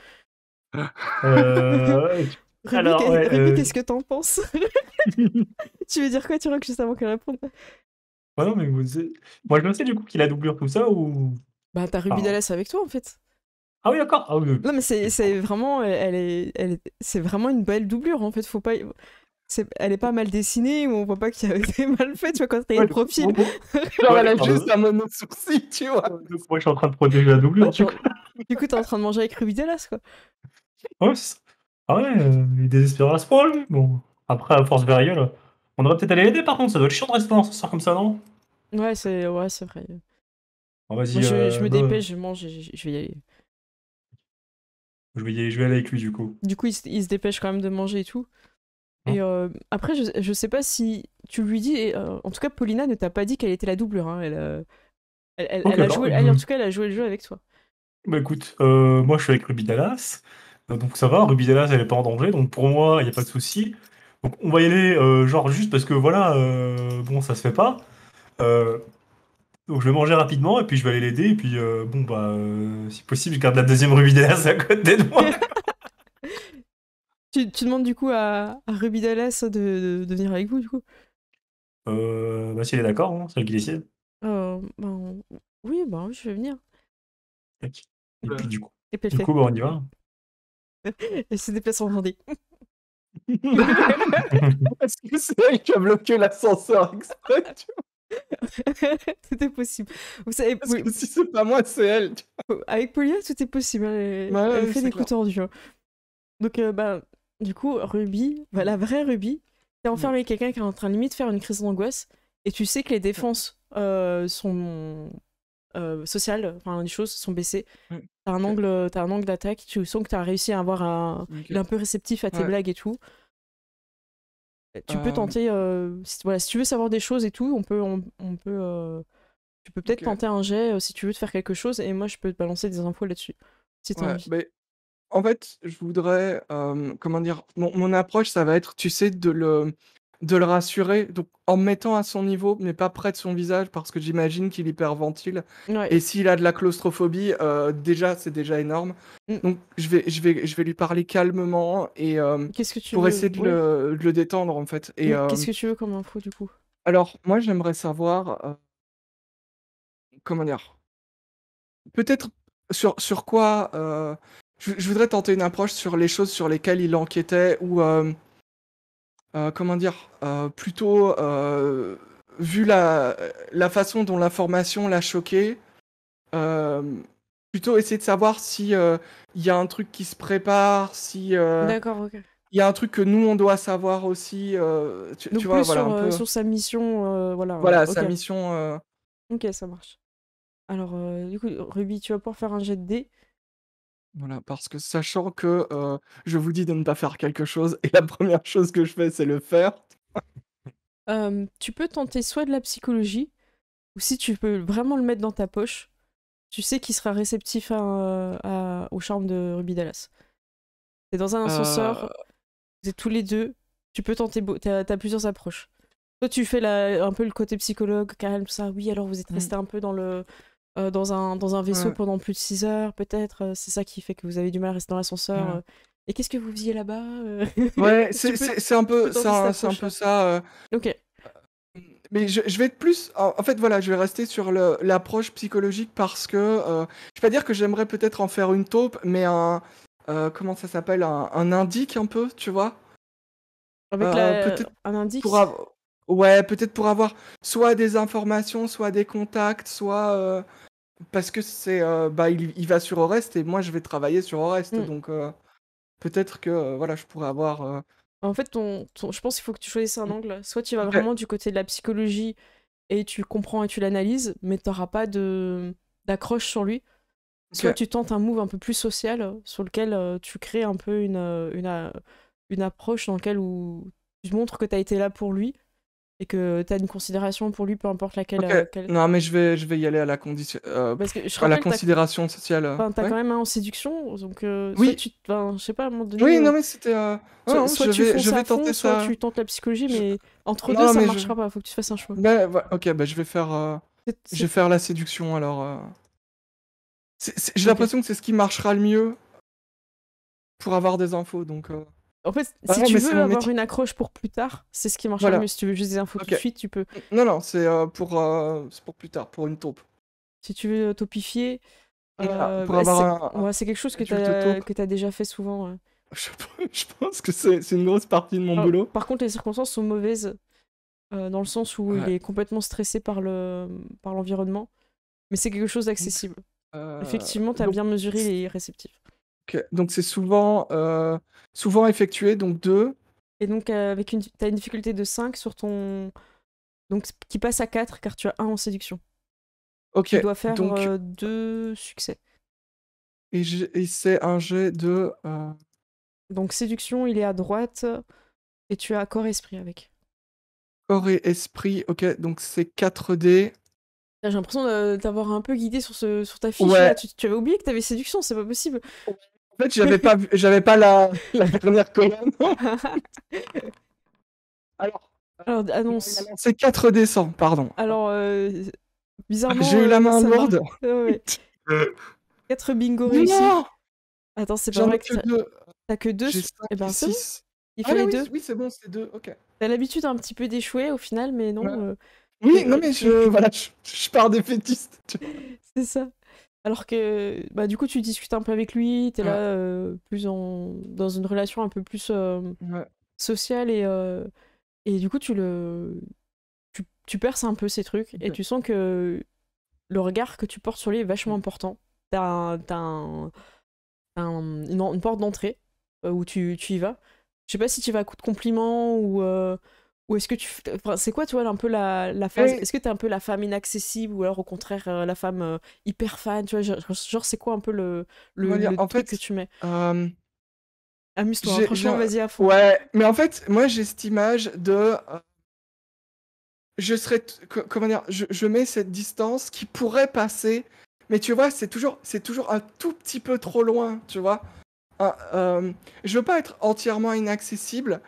E: Euh... Rémi, qu'est-ce que
A: t'en penses Tu veux dire quoi, tu vois, juste avant qu'elle réponde
E: Ouais, bah non, mais vous... Moi, je me sais du coup qu'il a doublure tout ça ou.
A: Bah, t'as Ruby ah. Dallas avec toi en fait. Ah oui, d'accord. Ah, oui. Non, mais c'est vraiment, elle est, elle c'est vraiment une belle doublure en fait. Faut pas, elle est pas mal dessinée ou on voit pas qu'il a été mal fait. Tu vois quand t'as ouais, le profil. Genre elle a juste
E: un mono sourcil, tu vois. moi, je suis en train de protéger la doublure. du, coup.
A: t'es en train de manger avec Ruby
E: Dallas quoi. Ouais, ah ouais, euh, il est désespéré à ce point Bon, après à force là on devrait peut-être aller l'aider par contre, ça doit être chiant de rester dans l'ascenseur comme ça, non
A: Ouais, c'est ouais, vrai. je,
E: me euh, bah, dépêche,
A: je mange, je, vais y aller.
E: Je vais, y aller, je vais aller avec lui du coup.
A: Du coup, il, se dépêche quand même de manger et tout. Hein et euh, après, je, je sais pas si tu lui dis. Euh, en tout cas, Paulina ne t'a pas dit qu'elle était la doubleur. Hein, elle, a joué, en tout cas, elle a joué le jeu avec toi.
E: Bah écoute, moi je suis avec Ruby Dallas. Donc ça va, Ruby Dallas elle est pas en danger. Donc pour moi, il n'y a pas de souci. Donc on va y aller, euh, genre juste parce que voilà, euh, bon, ça se fait pas. Euh, donc je vais manger rapidement et puis je vais aller l'aider. Et puis bon, bah, si possible, je garde la deuxième Ruby Dallas à côté de moi.
A: tu, demandes du coup à, Ruby Dallas de, venir avec vous, du coup
E: Bah, s'il est d'accord, hein, c'est elle qui décide.
A: bah, Oui, je vais venir.
E: Et puis du coup, du coup bah,
A: on y va. Elle se déplace en Vendée. Parce que c'est elle qui a bloqué l'ascenseur exprès, tout est possible. Vous savez, Parce que si c'est pas moi, c'est elle. Oh, avec Polia, tout est possible. Hein. Elle, fait des coups tendus. Donc, euh, bah, du coup, Ruby, bah, la vraie Ruby, t'es mm. enfermée ouais. quelqu'un qui est en train limite de faire une crise d'angoisse et tu sais que les mm. défenses euh, sont euh, sociales, enfin, les choses sont baissées. Mm. T'as un, angle, euh, as un angle d'attaque, tu sens que t'as réussi à avoir un. un peu réceptif à tes blagues et tout.
G: Tu peux euh, tenter.
A: Euh, si, voilà, si tu veux savoir des choses et tout, on peut. On, peut tu peux peut-être tenter un jet si tu veux te faire quelque chose et moi je peux te balancer des infos là-dessus. Si ouais,
D: en fait, je voudrais. comment dire mon, mon, approche, ça va être, tu sais, de le de le rassurer, donc en mettant à son niveau, mais pas près de son visage, parce que j'imagine qu'il hyperventile. Et s'il a de la claustrophobie, euh, déjà, c'est déjà énorme. Mm. Donc je vais, je, vais, je vais lui parler calmement et euh, pour essayer de, le, détendre, en fait. Et, euh, Qu'est-ce que
A: tu veux comme info, du coup
D: Alors, moi, j'aimerais savoir. comment dire Peut-être sur, sur quoi. Je, je, voudrais tenter une approche sur les choses sur lesquelles il enquêtait ou euh, comment dire, euh, plutôt euh, vu la, la, façon dont l'information l'a choqué, plutôt essayer de savoir si il y a un truc qui se prépare, si Il y a un truc que nous on doit savoir aussi. sur,
A: sa mission, voilà. Voilà, sa
D: mission.
A: Ok, ça marche. Alors, du coup, Ruby, tu vas pouvoir faire un jet de dés.
D: Voilà, parce que sachant que je vous dis de ne pas faire quelque chose, et la première chose que je fais, c'est le faire.
A: tu peux tenter soit de la psychologie, ou si tu peux vraiment le mettre dans ta poche, tu sais qu'il sera réceptif au charme de Ruby Dallas. T'es dans un ascenseur, vous êtes tous les deux, tu peux tenter, t'as as plusieurs approches. Toi, tu fais un peu le côté psychologue, calme tout ça, oui, alors vous êtes mmh. resté un peu dans le euh, dans, un, dans un vaisseau pendant plus de 6 heures, peut-être. Euh, c'est ça qui fait que vous avez du mal à rester dans l'ascenseur.
D: Euh. Et qu'est-ce que vous faisiez là-bas Ouais, c'est un peu, un, peu ça. Ok. Mais je, vais être plus. En fait, voilà, je vais rester sur l'approche psychologique parce que je je vais pas dire que j'aimerais peut-être en faire une taupe, mais un comment ça s'appelle un, indice indique un peu, tu vois un indice. Ouais, peut-être pour avoir soit des informations, soit des contacts, soit euh, parce que c'est euh, bah, il, va sur Orest et moi je vais travailler sur Orest, mm. donc euh, peut-être que voilà je pourrais avoir.
A: En fait, je pense qu'il faut que tu choisisses un mm. angle. Soit tu vas vraiment du côté de la psychologie et tu comprends et tu l'analyses, mais tu n'auras pas de d'accroche sur lui. Soit tu tentes un move un peu plus social sur lequel tu crées un peu une, approche dans laquelle où tu montres que tu as été là pour lui et que tu as une considération pour lui, peu importe laquelle. Euh, non, mais je
D: vais, je vais y aller à la, condition, euh, à la considération sociale. Enfin, t'as quand
A: même un en séduction, donc euh, oui. tu,
D: enfin, je sais pas, à un moment donné. Oui, non, mais c'était. soit, je tu vais, je tenter soit tu tentes
A: la psychologie, mais entre deux, ça marchera pas.
D: Il Faut que tu fasses un choix. Ben, ok, bah, je vais faire. Je vais faire la séduction alors. J'ai l'impression que c'est ce qui marchera le mieux pour avoir des infos, donc. En fait, si tu veux avoir une
A: accroche pour plus tard, c'est ce qui marche le mieux. Si tu
D: veux juste des infos tout de suite, tu peux. Non, non, c'est euh, pour, euh, pour plus tard, pour une taupe. Si tu veux topifier. Ah, euh, bah,
A: c'est quelque chose que tu as, as déjà fait souvent.
D: Je, pense que c'est une grosse partie de mon ah, boulot.
A: Par contre, les circonstances sont mauvaises dans le sens où il est complètement stressé par l'environnement, le... par mais c'est quelque chose d'accessible.
D: Effectivement, tu as
A: bien mesuré les réceptifs
D: donc c'est souvent, euh, souvent effectué, donc 2. Et donc euh, avec une,
A: une difficulté de 5 sur ton... Donc qui passe à 4 car tu as 1 en séduction.
D: Ok. Tu dois faire 2 euh, deux succès. Et, c'est un
A: jet de... Donc séduction, il est à droite et tu as corps-esprit
D: avec. Corps et esprit, ok, donc c'est 4D.
A: J'ai l'impression d'avoir un peu guidé sur, ce, sur ta fiche. Tu, tu, avais oublié que t'avais séduction, c'est pas possible. Oh.
D: En fait, j'avais pas, j'avais pas la, la dernière colonne.
A: Alors, Alors euh, annonce.
D: C'est 4 décembre, pardon.
A: Alors, euh, bizarrement.
D: J'ai eu la euh, main lourde.
A: ouais. 4 bingo réussis. Attends, c'est pas vrai que, que t'as que 2 Eh ben, c'est Il ah fallait 2
D: Oui, c'est bon, c'est 2, ok.
A: T'as l'habitude un petit peu d'échouer au final, mais non. Oui, non, mais je, voilà, je, je pars des fétistes. c'est ça. Alors que, bah, du coup, tu discutes un peu avec lui, t'es là, euh, plus en... dans une relation un peu plus euh, sociale, et, euh, et du coup, tu le. Tu, tu perces un peu ces trucs, et tu sens que le regard que tu portes sur lui est vachement mmh. important. T'as une, porte d'entrée où tu, tu, y vas. Je sais pas si tu vas à coup de compliments ou ou est-ce que tu. c'est quoi, tu vois, un peu la, la Est-ce que t'es un peu la femme inaccessible ou alors au contraire euh, la femme euh, hyper fan Tu vois, genre, c'est quoi un peu le, le, dire, en truc fait, que tu mets
D: Amuse-toi, franchement, vas-y à Ouais, mais en fait, moi j'ai cette image de. Euh, je serais. Comment dire je, je, mets cette distance qui pourrait passer, mais tu vois, c'est toujours, c'est toujours un tout petit peu trop loin, tu vois. je veux pas être entièrement inaccessible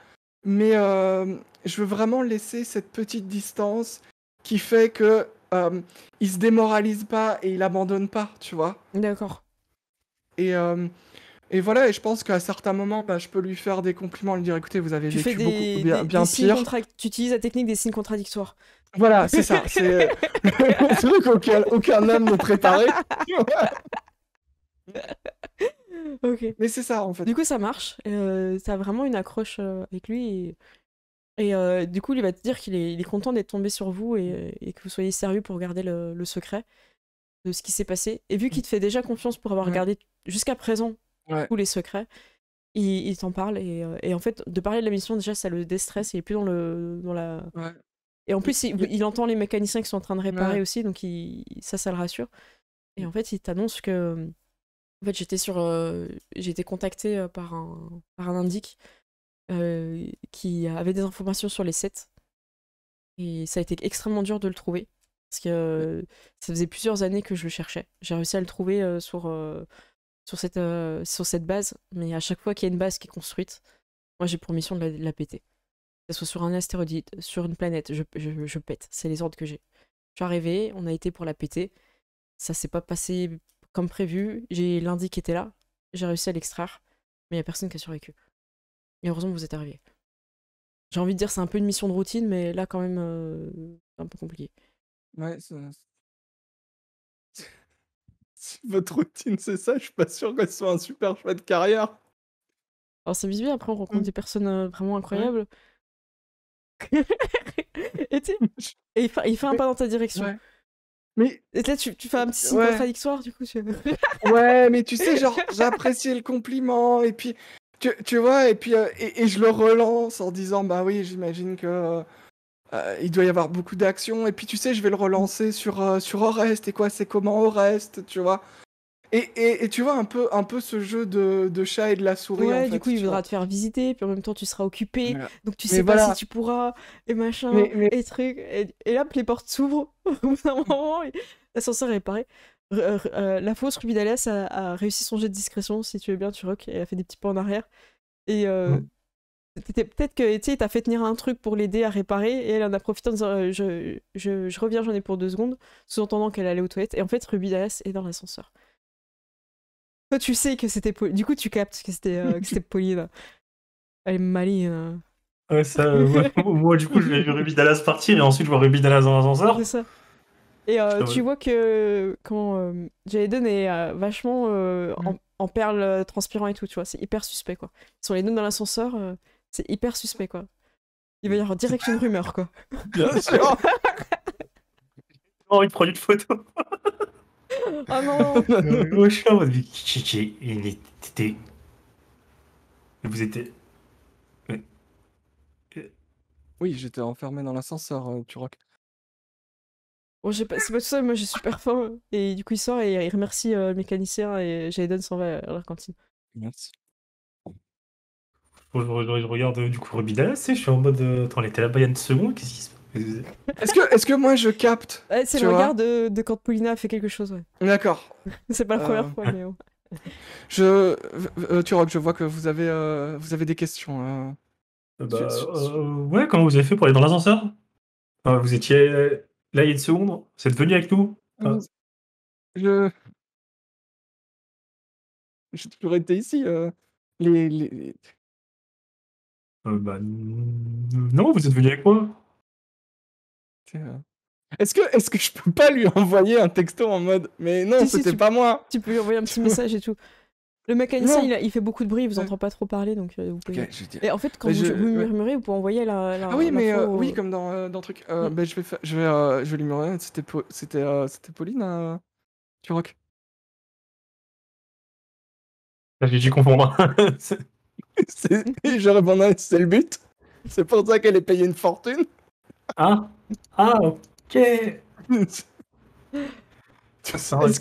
D: mais euh, je veux vraiment laisser cette petite distance qui fait que euh, il se démoralise pas et il abandonne pas, tu vois. D'accord. Et, euh, et voilà, et je pense qu'à certains moments, bah, je peux lui faire des compliments, lui dire écoutez, vous avez vécu beaucoup bien, bien pire.
A: Tu utilises la technique des signes contradictoires.
D: Voilà, c'est ça. C'est le truc auquel aucun homme n'est préparé.
A: ok. Mais c'est ça en fait. Du coup, ça marche. Euh, ça a vraiment une accroche euh, avec lui. Et, euh, du coup, il va te dire qu'il est, content d'être tombé sur vous et, et, que vous soyez sérieux pour garder le, le secret de ce qui s'est passé. Et vu mmh. qu'il te fait déjà confiance pour avoir gardé jusqu'à présent tous les secrets, il, il t'en parle. Et, euh, et, en fait, de parler de la mission, déjà, ça le déstresse. Il est plus dans, le, dans la. Et en plus, il, entend les mécaniciens qui sont en train de réparer aussi, donc il, ça, ça le rassure. Et mmh. en fait, il t'annonce que en fait, j'étais sur, euh, j'ai été contactée euh, par un, par un indique euh, qui avait des informations sur les sets. Et ça a été extrêmement dur de le trouver. Parce que ça faisait plusieurs années que je le cherchais. J'ai réussi à le trouver sur, sur, cette, sur cette base. Mais à chaque fois qu'il y a une base qui est construite, moi j'ai pour mission de la, péter. Que ce soit sur un astéroïde, sur une planète, je, je pète. C'est les ordres que j'ai. Je suis arrivé, on a été pour la péter. Ça s'est pas passé comme prévu, j'ai lundi qui était là, j'ai réussi à l'extraire, mais il n'y a personne qui a survécu. Et heureusement que vous êtes arrivés. J'ai envie de dire c'est un peu une mission de routine, mais là quand même c'est euh, un peu compliqué. Ouais,
C: votre routine c'est ça, je suis pas sûr que ce soit un super choix de carrière.
A: Alors c'est visuel, après on rencontre mmh. des personnes euh, vraiment incroyables. et, il, fait un pas dans ta direction. Ouais. Mais
D: et là, tu, fais un petit signe
A: du coup. Tu...
D: ouais, mais tu sais, genre, j'appréciais le compliment, et puis, tu, tu vois, et puis, euh, et, je le relance en disant, bah oui, j'imagine que euh, il doit y avoir beaucoup d'actions, et puis, tu sais, je vais le relancer sur, euh, sur Orest, et quoi, c'est comment Orest, tu vois. Et, tu vois un peu, un peu ce jeu de, chat et de la souris. Ouais, du coup, il voudra te faire visiter, puis en même temps, tu seras occupé,
A: donc tu sais pas si tu pourras, et machin, et truc. Et, là, les portes s'ouvrent au bout moment, l'ascenseur est réparé. Euh, la fausse Ruby Dallas a, réussi son jeu de discrétion, si tu veux bien, tu rock, et elle a fait des petits pas en arrière. Et euh, peut-être que tu as fait tenir un truc pour l'aider à réparer, et elle en a profité en disant euh, je, je, reviens, j'en ai pour deux secondes, sous-entendant qu'elle allait aux toilettes. Et en fait, Ruby Dallas est dans l'ascenseur. Toi, tu sais que c'était. Du coup, tu captes que c'était euh, que c'était Pauline. Elle est maline. Euh. Ouais, ça, euh,
E: moi, du coup, je l'ai vu Ruby Dallas partir et ensuite je vois Ruby Dallas dans l'ascenseur. C'est ça.
A: Et tu vois que comment Jayden Jaden est vachement mm. en, perles transpirant et tout, tu vois. C'est hyper suspect, quoi. Ils sont les deux dans l'ascenseur, c'est hyper suspect, quoi. Il va y avoir direct une rumeur, quoi. Bien sûr J'ai
E: envie de prendre une photo
G: Ah
A: non
E: Moi, je suis là en mode, il était... Vous étiez... Mais...
D: Euh. Oui, j'étais enfermé dans l'ascenseur, euh, tu rock. Bon, j'ai pas... c'est pas tout ça, moi j'ai
A: super faim. Et du coup, il sort et il remercie euh, le mécanicien et Jaden s'en va à la cantine.
E: Merci. Je, je, regarde euh, du coup et je suis en mode. attends, elle était là-bas il y a une seconde, qu'est-ce qui se passe
D: Est-ce que, est que moi je capte C'est le regard de, de, quand
A: Paulina fait quelque chose, ouais.
D: D'accord. c'est pas la première euh. fois, Léo. Je, euh, je vois que vous avez, euh, vous avez des questions. Bah, ouais, comment
E: vous avez fait pour aller dans l'ascenseur Vous étiez là il y a une seconde, vous êtes venu avec nous
F: Je. J'ai toujours été ici. Les, les... Bah, non, vous
D: êtes venu avec moi. Est-ce que, est que je peux pas lui envoyer un texto en mode Mais non, c'était pas moi Tu peux lui envoyer un petit message et tout. Le mec il,
A: il, fait beaucoup de bruit, il vous entend pas trop parler, donc euh, vous pouvez... Et en fait, quand vous, murmurez, vous pouvez envoyer la. ah oui, mais euh, oui, comme dans,
D: euh, truc. Ben, je vais, je vais, je lui murmurer. C'était, c'était, c'était Pauline. Tu rock. J'ai dû confondre. je répondrai, c'est le but. C'est pour ça qu'elle est payée une fortune. Ah, ah, ok. Est-ce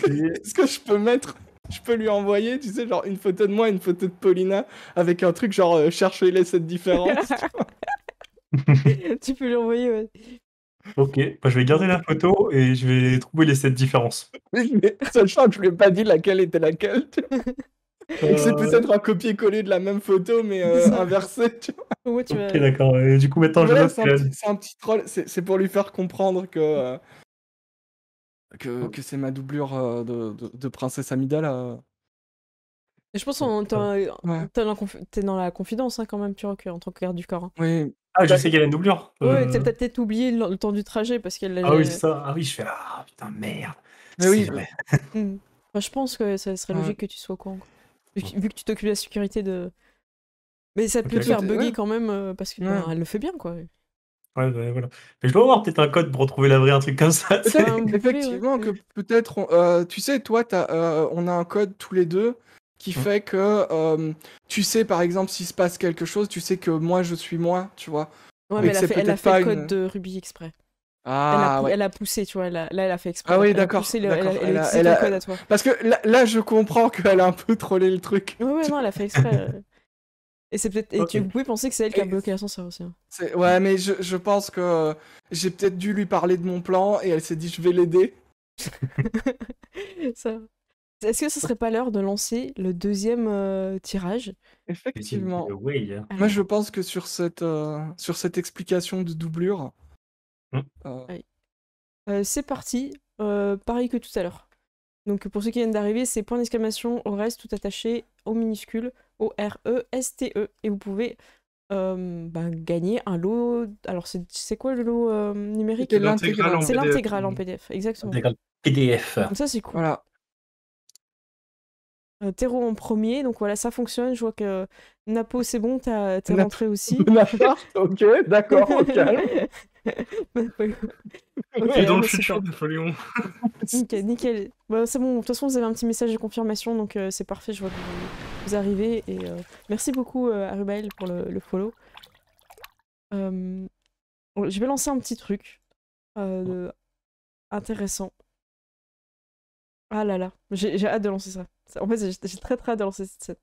D: que, je peux mettre, je peux lui envoyer, tu sais, genre une photo de moi, une photo de Paulina, avec un truc genre euh, cherchez les cette différence.
A: tu peux lui envoyer, ouais.
E: Ok, bah, je vais garder la photo et je vais trouver les sept différences.
D: sachant que je lui ai pas dit
E: laquelle était laquelle.
D: Euh, c'est peut-être un copier-coller de la même photo, mais euh, inversé. Tu vois Ok, d'accord. du coup, maintenant, je euh, C'est un, petit troll. C'est pour lui faire comprendre que. que, que c'est ma doublure de, de, princesse Amida
A: Et je pense que t'es dans la confidence hein, quand même, tu vois, en tant que garde du corps. Hein.
D: Oui.
E: Ah, je sais qu'elle a une doublure. Ouais, t'as
A: peut-être oublié le, temps du trajet parce qu'elle. Ah oui, c'est
E: ça. Ah oui, je fais ah putain merde. Mais oui. Moi
A: mmh. bah, je pense que ça serait logique que tu sois con vu, que tu t'occupes de la sécurité de. Mais ça peut te faire bugger quand même euh, parce que elle le fait bien quoi.
E: Ouais, ouais, voilà. Mais je dois avoir peut-être un code pour retrouver la vraie, un truc comme ça.
D: Effectivement, que peut-être. Euh, tu sais, toi, as, euh, on a un code tous les deux qui mmh. fait que tu sais, par exemple, s'il se passe quelque chose, tu sais que moi, je suis moi, tu vois. Ouais, mais, elle, a fait, le code
A: de Ruby exprès. Ah, elle, a poussé, tu vois. là, elle a fait exprès. Ah oui, d'accord. Elle, elle, toi.
D: Parce que là, je comprends qu'elle a un peu trollé le truc. Oui, oui, non, elle a fait exprès. Et c'est peut-être. tu pouvais
A: penser que c'est elle qui a bloqué l'ascenseur aussi. Hein.
D: Ouais, mais je, pense que euh, j'ai peut-être dû lui parler de mon plan et elle s'est dit je vais l'aider.
A: Est-ce que ce serait pas l'heure de lancer le deuxième euh,
D: tirage Effectivement.
E: Hein. Ah
D: Moi, je pense que sur cette, euh, sur cette explication de doublure, Mm. Ah. Euh, c'est parti, euh, pareil
A: que tout à l'heure. Donc pour ceux qui viennent d'arriver, c'est point d'exclamation au reste tout attaché au minuscule O R E S T E et vous pouvez euh, ben, gagner un lot. Alors c'est quoi le lot numérique C'est l'intégrale en, mm. PDF, exactement.
F: PDF. ça
A: c'est quoi Voilà. Terreau en premier, donc voilà, ça fonctionne. Je vois que Napo, c'est bon, t'as rentré aussi.
F: ok, d'accord,
A: okay,
C: donc le bah, futur, Napoléon.
A: nickel, nickel. Bah, c'est bon, de toute façon, vous avez un petit message de confirmation, donc euh, c'est parfait, je vois que vous, arrivez. Et euh, merci beaucoup euh, pour le, follow. Euh, oh, je vais lancer un petit truc intéressant. Ah là là, j'ai hâte de lancer ça. En fait, j'ai très très hâte de lancer cette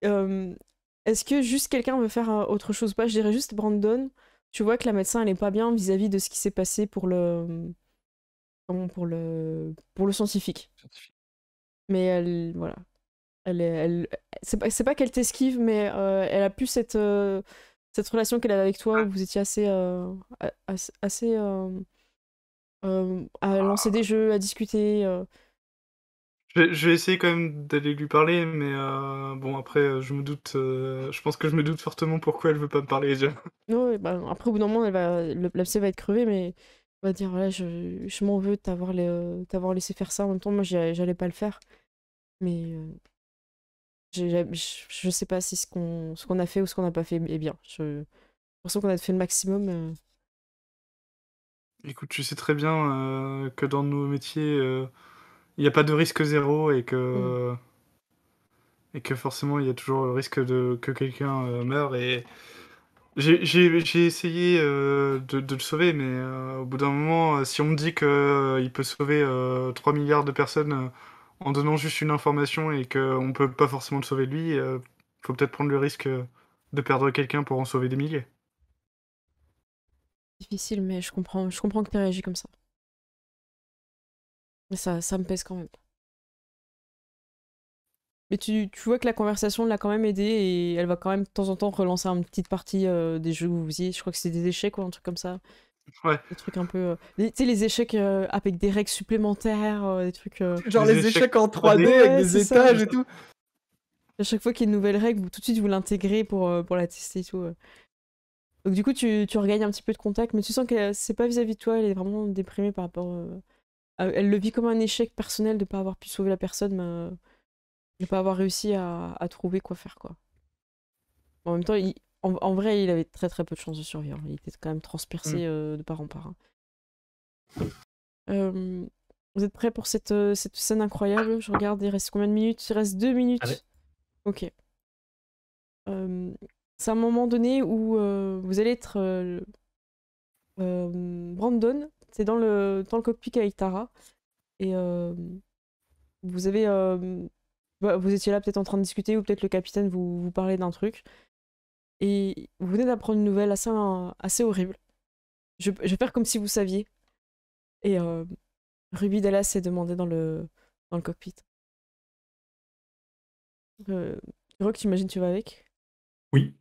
A: scène. Est-ce que juste quelqu'un veut faire autre chose Pas, je dirais juste Brandon tu vois que la médecin elle est pas bien vis-à-vis de ce qui s'est passé pour le pour le pour le scientifique. Mais elle voilà, elle elle c'est pas, qu'elle t'esquive mais euh, elle a plus cette euh, cette relation qu'elle avait avec toi où ah. vous étiez assez, euh, assez à ah. lancer des jeux, à discuter
C: je vais, essayer quand même d'aller lui parler, mais euh, bon, après, euh, je me doute. Euh, je pense que je me doute fortement pourquoi elle veut pas me parler déjà.
A: Non, bah, après, au bout d'un moment, elle va, va être crevée, mais on va dire voilà, je, m'en veux de t'avoir, laissé faire ça. En même temps, moi, j'allais pas le faire. Mais. je, ne sais pas si ce qu'on, ce qu'on a fait ou ce qu'on n'a pas fait est bien. Je, j'ai qu'on a fait le maximum.
C: Écoute, tu sais très bien que dans nos métiers il n'y a pas de risque zéro et que. Mm. Et que forcément, il y a toujours le risque de, que quelqu'un euh, meure. Et j'ai essayé euh, de, le sauver, mais euh, au bout d'un moment, si on me dit qu'il peut sauver 3 milliards de personnes en donnant juste une information et que ne peut pas forcément le sauver lui, faut peut-être prendre le risque de perdre quelqu'un pour en sauver des milliers.
F: Difficile, mais je comprends, je comprends que tu réagis comme ça ça, ça me pèse quand même. Mais tu, tu vois que la
A: conversation l'a quand même aidé et elle va quand même de temps en temps relancer une petite partie euh, des jeux où vous faisiez. Je crois que c'est des échecs ou un truc comme ça. Ouais. Des trucs un peu. Euh, tu sais, les échecs euh, avec des règles supplémentaires, des trucs. Genre les, échecs, en 3D, avec des étages et tout. À chaque fois qu'il y a une nouvelle règle, vous, tout de suite vous l'intégrez pour, pour la tester et tout. Donc du coup, tu, tu regagnes un petit peu de contact, mais tu sens que c'est pas vis-à-vis -vis de toi, elle est vraiment déprimée par rapport euh, elle le vit comme un échec personnel de ne pas avoir pu sauver la personne, mais euh, de pas avoir réussi à, trouver quoi faire. quoi. En même temps, en, vrai, il avait très très peu de chances de survivre. Il était quand même transpercé mm. euh, de part en part. Hein. vous êtes prêts pour cette, scène incroyable Je regarde, il reste combien de minutes Il reste deux minutes. Ok. c'est un moment donné où vous allez être Brandon c'est dans le, dans le cockpit avec Tara. Et euh, vous avez. Euh, bah, vous étiez là peut-être en train de discuter ou peut-être le capitaine vous, vous parlait d'un truc. Et vous venez d'apprendre une nouvelle assez, assez horrible. Je, je, vais faire comme si vous saviez. Et euh, Ruby Dallas s'est demandé dans le, dans le cockpit. Rock, t'imagines tu vas avec Oui.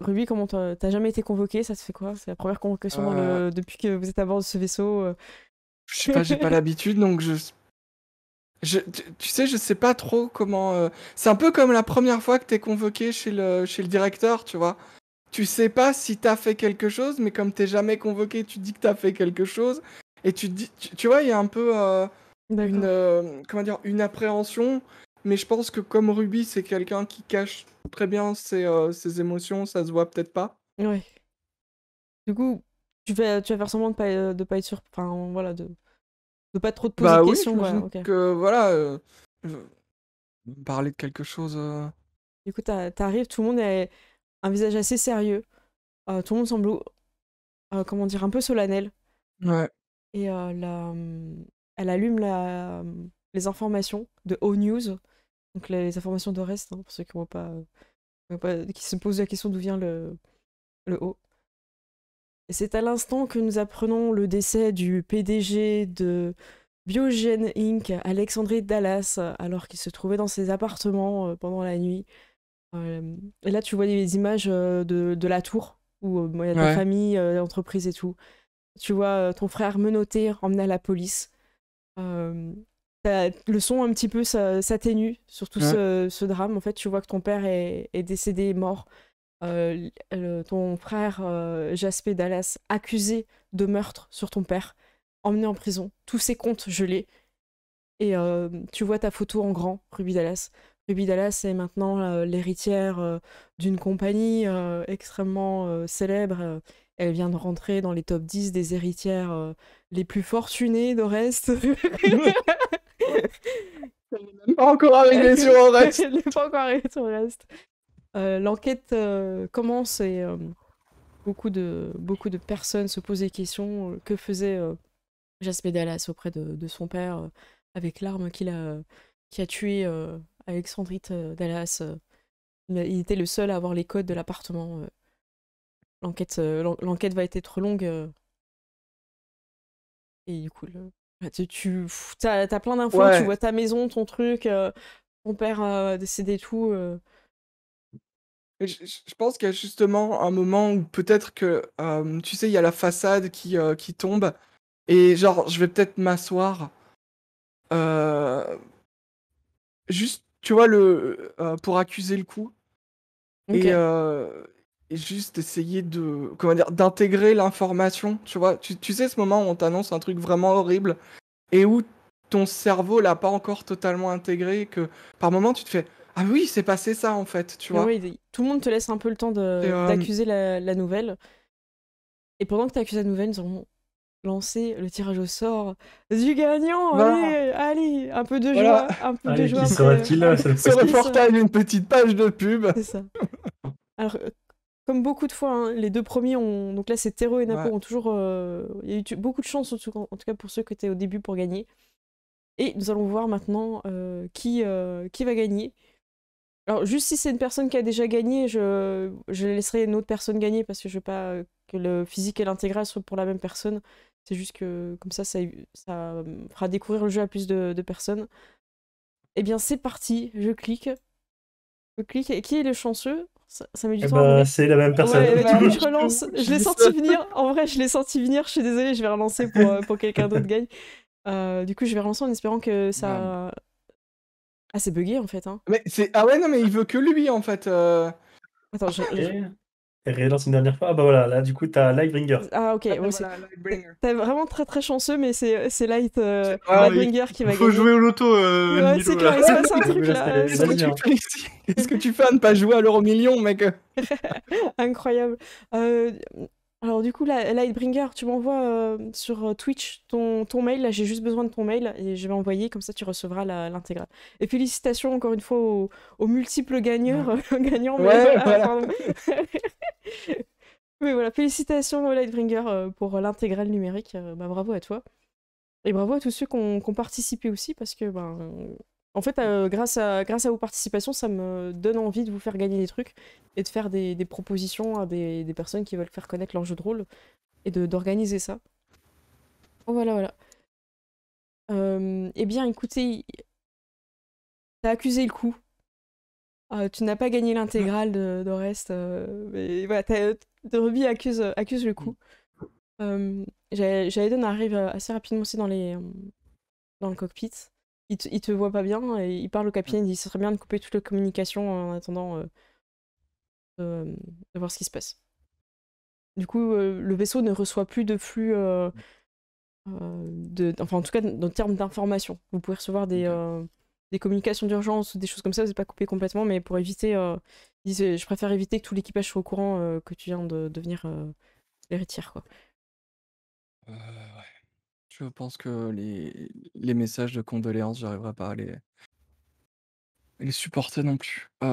A: Ruby, comment t'as jamais été convoqué Ça se fait quoi C'est la première convocation euh. depuis que vous êtes à bord de ce vaisseau euh. Je sais pas, j'ai pas
D: l'habitude, donc je... je. tu sais, je sais pas trop comment. Euh, c'est un peu comme la première fois que t'es convoqué chez le, chez le directeur, tu vois tu sais pas si t'as fait quelque chose, mais comme t'es jamais convoqué, tu dis que t'as fait quelque chose. Et tu dis, tu, vois, il y a un peu une, comment dire, une appréhension mais je pense que comme Ruby, c'est quelqu'un qui cache très bien ses, euh, ses émotions, ça se voit peut-être pas. Ouais.
A: Du coup, tu vas, tu faire semblant de pas, euh, de pas être sur... Enfin, voilà, de,
D: de pas trop te poser bah, de oui, questions. Ouais, que, voilà, euh, parler de quelque chose.
A: Du coup, t'arrives, tout le monde a un visage assez sérieux. tout le monde semble, comment dire, un peu solennel. Ouais. Et la, elle allume la, les informations de O News. Donc les informations de reste, hein, pour ceux qui ne pas, euh, pas, qui se posent la question d'où vient le, le haut. C'est à l'instant que nous apprenons le décès du PDG de Biogen Inc., Alexandrie Dallas, alors qu'il se trouvait dans ses appartements euh, pendant la nuit. Euh, et là, tu vois les images de, la tour, où il y a ta famille, l'entreprise et tout. Tu vois ton frère menotté, emmené à la police. Bah, le son un petit peu s'atténue sur tout ce, drame. En fait, tu vois que ton père est, décédé, mort. Euh, ton frère euh, Jasper Dallas accusé de meurtre sur ton père, emmené en prison, tous ses comptes gelés. Et euh, tu vois ta photo en grand, Ruby Dallas. Ruby Dallas est maintenant l'héritière d'une compagnie extrêmement célèbre. elle vient de rentrer dans les top 10 des héritières les plus fortunées d'Orest. pas encore sur reste. pas encore sur euh, L'enquête euh, commence et euh, beaucoup, de, beaucoup de personnes se posent des questions. que faisait Jasper Dallas auprès de, de son père avec l'arme qu'il a, qui a tué Alexandrite Dallas il, était le seul à avoir les codes de l'appartement. L'enquête va être trop longue. Et du coup, bah, tu, tu as, plein d'infos, tu vois ta maison, ton truc, euh, ton père euh, décédé et
D: tout. Euh. Je, pense qu'il y a justement un moment où peut-être que, tu sais, il y a la façade qui, qui tombe. Et genre, je vais peut-être m'asseoir. juste, tu vois, le, pour accuser le coup et juste essayer de comment dire d'intégrer l'information tu vois tu, tu, sais ce moment où on t'annonce un truc vraiment horrible et où ton cerveau l'a pas encore totalement intégré que par moment tu te fais ah oui c'est passé ça en fait tu ah vois oui,
A: tout le monde te laisse un peu le temps euh, d'accuser la, nouvelle et pendant que tu accuses la nouvelle ils ont lancé le tirage au sort du gagnant allez allez un peu de joie un
E: peu de joie sera le reportage une
D: petite page de pub c'est ça
A: alors comme beaucoup de fois, hein, les deux premiers ont. Donc là, c'est Tero et Napo ont toujours. Euh, il y a eu beaucoup de chance, en tout, cas pour ceux qui étaient au début pour gagner. Et nous allons voir maintenant euh, qui, euh, qui va gagner. Alors, juste si c'est une personne qui a déjà gagné, je, je laisserai une autre personne gagner parce que je veux pas que le physique et l'intégral soient pour la même personne. C'est juste que comme ça, ça, fera découvrir le jeu à plus de, de personnes. Eh bien, c'est parti, je clique. Je clique. Et qui est le chanceux ça, met du eh ben, c'est la même personne. je relance. Je l'ai senti venir. En vrai, je l'ai senti venir. Je suis désolée, je vais relancer pour, euh, quelqu'un d'autre gagne. Euh, du coup, je vais relancer en espérant que ça. Bah. Ah, c'est bugué en fait. Hein. Mais
D: c'est... Ah ouais, non, mais il veut que lui en fait. Euh. Attends, je,
E: et une dernière fois. Ah bah voilà, là du coup t'as Lightbringer.
A: Ah ok, ah, voilà, t'es vraiment très très chanceux, mais c'est, c'est Light, euh, Lightbringer qui va gagner. Faut jouer
E: au loto. Euh, c'est clair, il un là. Hein. Hein.
D: Qu'est-ce que, tu fais à ne pas jouer à l'euro million, mec
A: Incroyable. Euh, alors du coup, Lightbringer, tu m'envoies euh, sur euh, Twitch ton, ton mail. Là, j'ai juste besoin de ton mail et je vais envoyer. Comme ça, tu recevras l'intégrale. Et félicitations encore une fois aux, multiples gagneurs, gagnants. Mais, ouais, voilà. mais, voilà. félicitations euh, Lightbringer pour l'intégrale numérique. Bah, bravo à toi. Et bravo à tous ceux qui ont, participé aussi parce que ben, en fait, euh, grâce, à, vos participations, ça me donne envie de vous faire gagner des trucs et de faire des, propositions à des, personnes qui veulent faire connaître leur jeu de rôle et d'organiser ça. Oh, voilà, voilà. Euh, eh bien, écoutez, t'as accusé le coup. Euh, tu n'as pas gagné l'intégrale de, de, reste. mais voilà, Ruby accuse, accuse le coup. J'allais donné arrive assez rapidement aussi dans, les, dans le cockpit il te, voit pas bien et il parle au capitaine, il dit ce serait bien de couper toute la communication en attendant euh, euh, de voir ce qui se passe. Du coup, euh, le vaisseau ne reçoit plus de flux, de, enfin en tout cas le termes d'information. Vous pouvez recevoir des, des communications d'urgence ou des choses comme ça, vous pas coupé complètement, mais pour éviter, je préfère éviter que tout l'équipage soit au courant que tu viens de devenir l'héritière. quoi.
D: Je pense que les, les messages de condoléances, j'arriverai pas à les, les supporter non plus. Le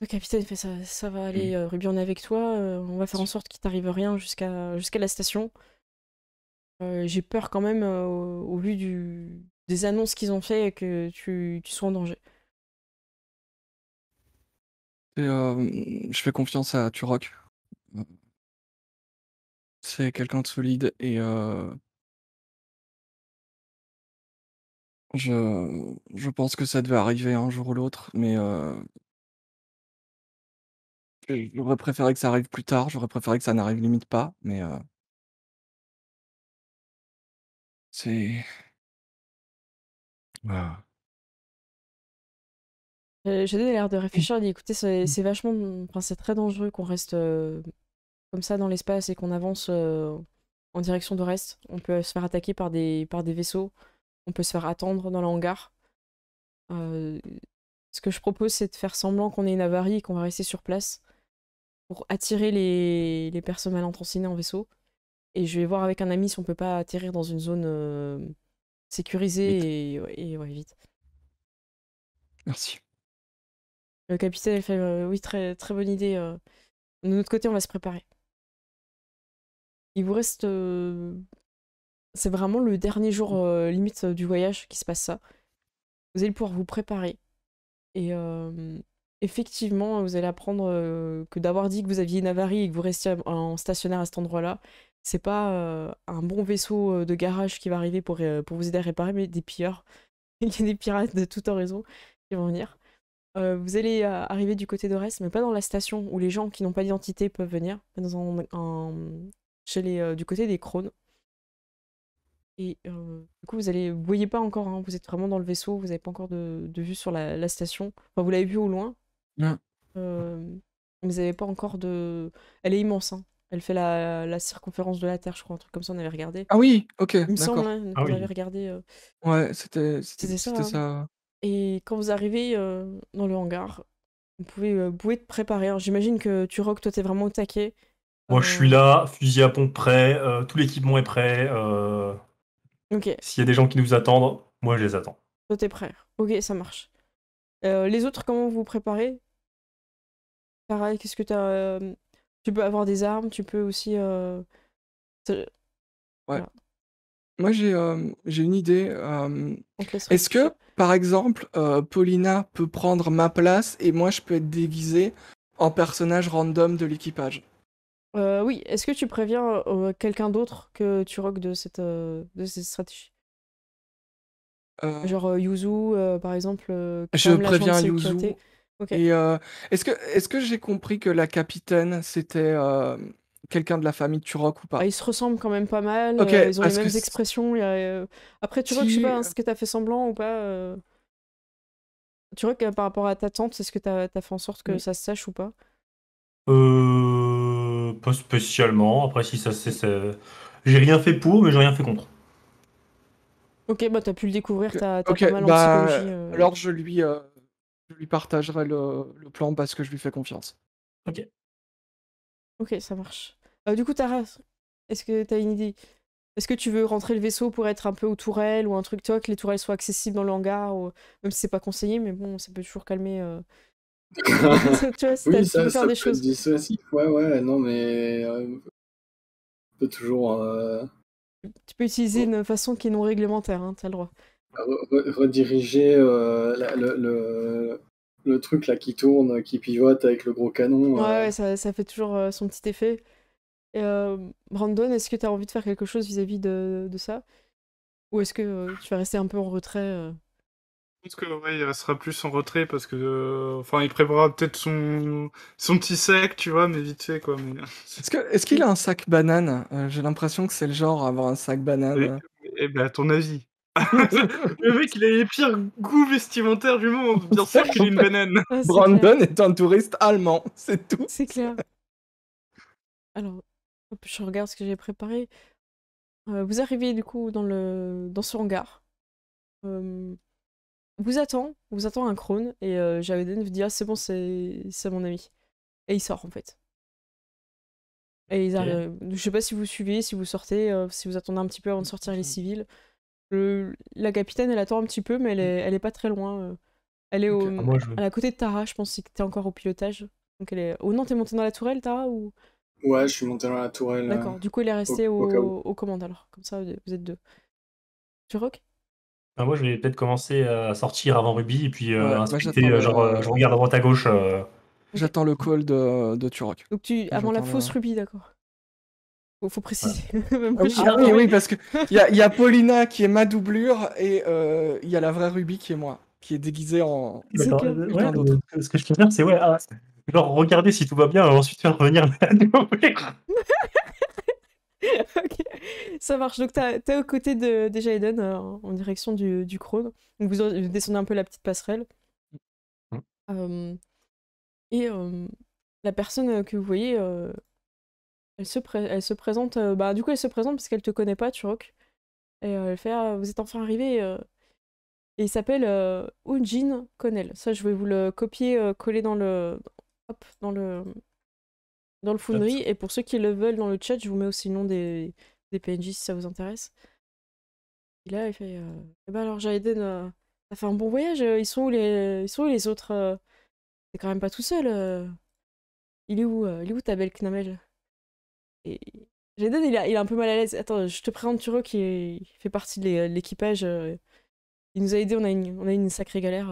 A: euh, capitaine fait ça, ça va mmh. aller, euh, Ruby, on est avec toi. Euh, on va faire en sorte qu'il t'arrive rien jusqu'à la station. J'ai peur quand même, au, vu du, des annonces qu'ils ont fait, que tu, sois en danger.
D: je fais confiance à Turok.
F: C'est quelqu'un de solide et
D: Je, je pense que ça devait arriver un jour ou l'autre, mais j'aurais préféré que ça arrive plus tard, j'aurais préféré que ça n'arrive
F: limite pas, mais C'est J'ai l'air
A: de réfléchir, et dit: «Écoutez, mmh. c'est vachement, c'est très dangereux qu'on reste, comme ça dans l'espace et qu'on avance, en direction de reste. On peut se faire attaquer par des par des vaisseaux» on peut se faire attendre dans l'hangar. ce que je propose, c'est de faire semblant qu'on ait une avarie et qu'on va rester sur place pour attirer les, les personnes mal en vaisseau. Et je vais voir avec un ami si on peut pas atterrir dans une zone sécurisée et, vite. Merci. Le capitaine fait oui, très, très bonne idée. De notre côté, on va se préparer. Il vous reste c'est vraiment le dernier jour euh, limite euh, du voyage qui se passe ça. Vous allez pouvoir vous préparer. Et euh, effectivement, vous allez apprendre que d'avoir dit que vous aviez une avarie et que vous restiez en stationnaire à cet endroit-là, c'est pas un bon vaisseau de garage qui va arriver pour, pour vous aider à réparer, mais des pilleurs. Il y a des pirates de tout horizon qui vont venir. vous allez arriver du côté de d'Ores, mais pas dans la station où les gens qui n'ont pas d'identité peuvent venir, mais dans chez les, du côté des crônes. Et euh, du coup, vous allez, vous voyez pas encore, hein, vous êtes vraiment dans le vaisseau, vous n'avez pas encore de, vue sur la, station. Enfin, vous l'avez vue au loin. Euh, vous n'avez pas encore de. Elle est immense, hein. Elle fait la, circonférence de la Terre, je crois, un truc comme ça, on avait regardé. Ah oui,
D: ok. Il on hein, avait ah regardé. Euh. Ouais, c'était ça. Hein. ça.
A: Et quand vous arrivez dans le hangar, vous pouvez bouer de préparer. J'imagine que tu rock, toi, t'es vraiment au taquet.
E: Moi, je suis là, fusil à pompe prêt, tout l'équipement est prêt. S'il y a des gens qui nous attendent, moi je les attends.
A: t'es prêt. Ok, ça marche. Euh, les autres, comment vous vous préparez Pareil, qu'est-ce que t'as euh, Tu peux avoir des armes, tu peux aussi. Euh, ouais.
D: Voilà. Moi j'ai une idée. Est-ce que par exemple Paulina peut prendre ma place et moi je peux être déguisé en personnage random de l'équipage
A: euh, oui, est-ce que tu préviens euh, quelqu'un d'autre que Turok de cette, euh, de cette stratégie Genre Yuzu, par exemple Je préviens Yuzu.
D: est-ce que, est que j'ai compris que la capitaine, c'était quelqu'un de la famille Turok ou pas ah, Ils se ressemblent quand même pas mal, ils ont les mêmes
A: expressions. Après, Tu vois je sais pas, hein, ce que t'as fait semblant ou pas Tu Turok, par rapport à ta tante, c'est ce que t'as as fait en sorte que ça se sache ou pas
E: euh pas spécialement. Après, si ça c'est. J'ai rien fait pour, mais j'ai rien fait contre.
A: Ok, bah t'as pu le découvrir, t'as en bah, psychologie. Euh. Alors
D: je lui, euh, je lui partagerai le, le, plan parce que je lui fais confiance.
A: Ok. Ok, ça marche. Euh, du coup, Tara, est-ce que t'as une idée Est-ce que tu veux rentrer le vaisseau pour être un peu aux tourelles ou un truc toi, que les tourelles soient accessibles dans le hangar ou... Même si c'est pas conseillé, mais bon, ça peut toujours calmer
B: tu faire des choses. Ouais, non, mais euh, toujours. Euh,
A: tu peux utiliser une façon qui est non réglementaire, hein, t'as le
B: droit. Ah, rediriger euh, le, truc là qui tourne, qui pivote avec le gros canon. Ouais,
A: ça, fait toujours son petit effet. Brandon, est-ce que tu as envie de faire quelque chose vis-à-vis de, ça Ou est-ce que tu vas rester un peu en retrait
C: pense que ouais, il restera plus en retrait parce que euh, enfin il préparera peut-être son son petit sac, tu vois, mais vite fait quoi. Est-ce que est-ce qu'il a un
D: sac banane euh, J'ai l'impression que c'est le genre avoir un sac banane. Eh,
C: euh. eh ben à ton avis. le mec, il a les pires goûts vestimentaires du monde. Bien sûr qu'il est une banane. Ah, Brandon est un touriste allemand, c'est tout. C'est clair.
A: Alors, je regarde ce que j'ai préparé. vous arrivez du coup dans le dans ce hangar. Hum, vous attend, vous attend un crône, et j'avais euh, Javeden vous dit Ah, c'est bon, c'est mon ami. Et il sort en fait. Et ils arrivent. Euh, je sais pas si vous suivez, si vous sortez, euh, si vous attendez un petit peu avant de sortir les mhm. civils. Le... La capitaine, elle attend un petit peu, mais elle mhm. est, elle est pas très loin. Elle est au... Ah, à côté de Tara, je pense que t'es encore au pilotage. Donc elle est. Oh non, t'es monté dans la tourelle, Tara ou...
B: Ouais, je suis monté dans la tourelle. D'accord, du coup, elle est restée au, au...
A: alors. Comme ça, vous êtes deux. Tu rock
E: moi, je vais peut-être commencer à sortir avant Ruby et puis euh, euh, euh, je regarde à droite à
D: gauche. J'attends le call de, de Turok. Donc tu avant la fausse
A: Ruby, d'accord. Faut, préciser. Ah ah oui, parce que
D: il y, a- Paulina qui est ma doublure et il y a la vraie Ruby qui est moi, qui est déguisée en. ce
E: que je à dire, c'est ouais, ah, genre regarder si tout va bien, et ensuite faire revenir la nouvelle
A: ok, ça marche. Donc, t'es aux côtés de, déjà euh, en direction du, du crône. Donc, vous, descendez un peu la petite passerelle. Mmh. Euh, et euh, la personne que vous voyez, elle, se présente. bah, du coup, elle se présente parce qu'elle te connaît pas, Turok. Et elle fait ah, Vous êtes enfin arrivé. et il s'appelle Unjin Connell. Ça, je vais vous le copier, coller dans le. Hop, dans le dans le foundry Et pour ceux qui le veulent dans le chat, je vous mets aussi le nom des, des PNJ si ça vous intéresse. Et là, il fait euh, eh ben alors, j'ai aidé t'as euh, fait un bon voyage euh, Ils sont où les, ils sont où les autres c'est T'es quand même pas tout seul Il est où Il est où ta belle Knamel Et Jaden, il, a... il est un peu mal à l'aise. Attends, je te présente Turo qui fait partie de l'équipage. Il nous a aidés, on a une, on a une sacrée galère.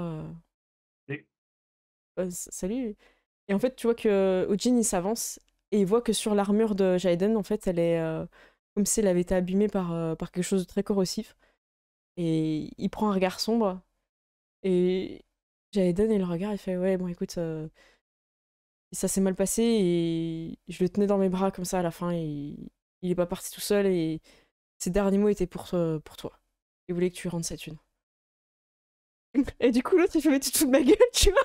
A: salut et en fait, tu vois que Ojin, euh, il s'avance et il voit que sur l'armure de Jaiden en fait, elle est euh, comme si elle avait été abîmée par, euh, par quelque chose de très corrosif. Et il prend un regard sombre. Et Jaiden il le regarde, il fait Ouais, bon, écoute, ça s'est mal passé et je le tenais dans mes bras comme ça à la fin. Et il est pas parti tout seul et ses derniers mots étaient pour, pour toi. Il voulait que tu rendes cette une. Et du coup, l'autre, il fait Mais tu te fous de ma gueule, tu vois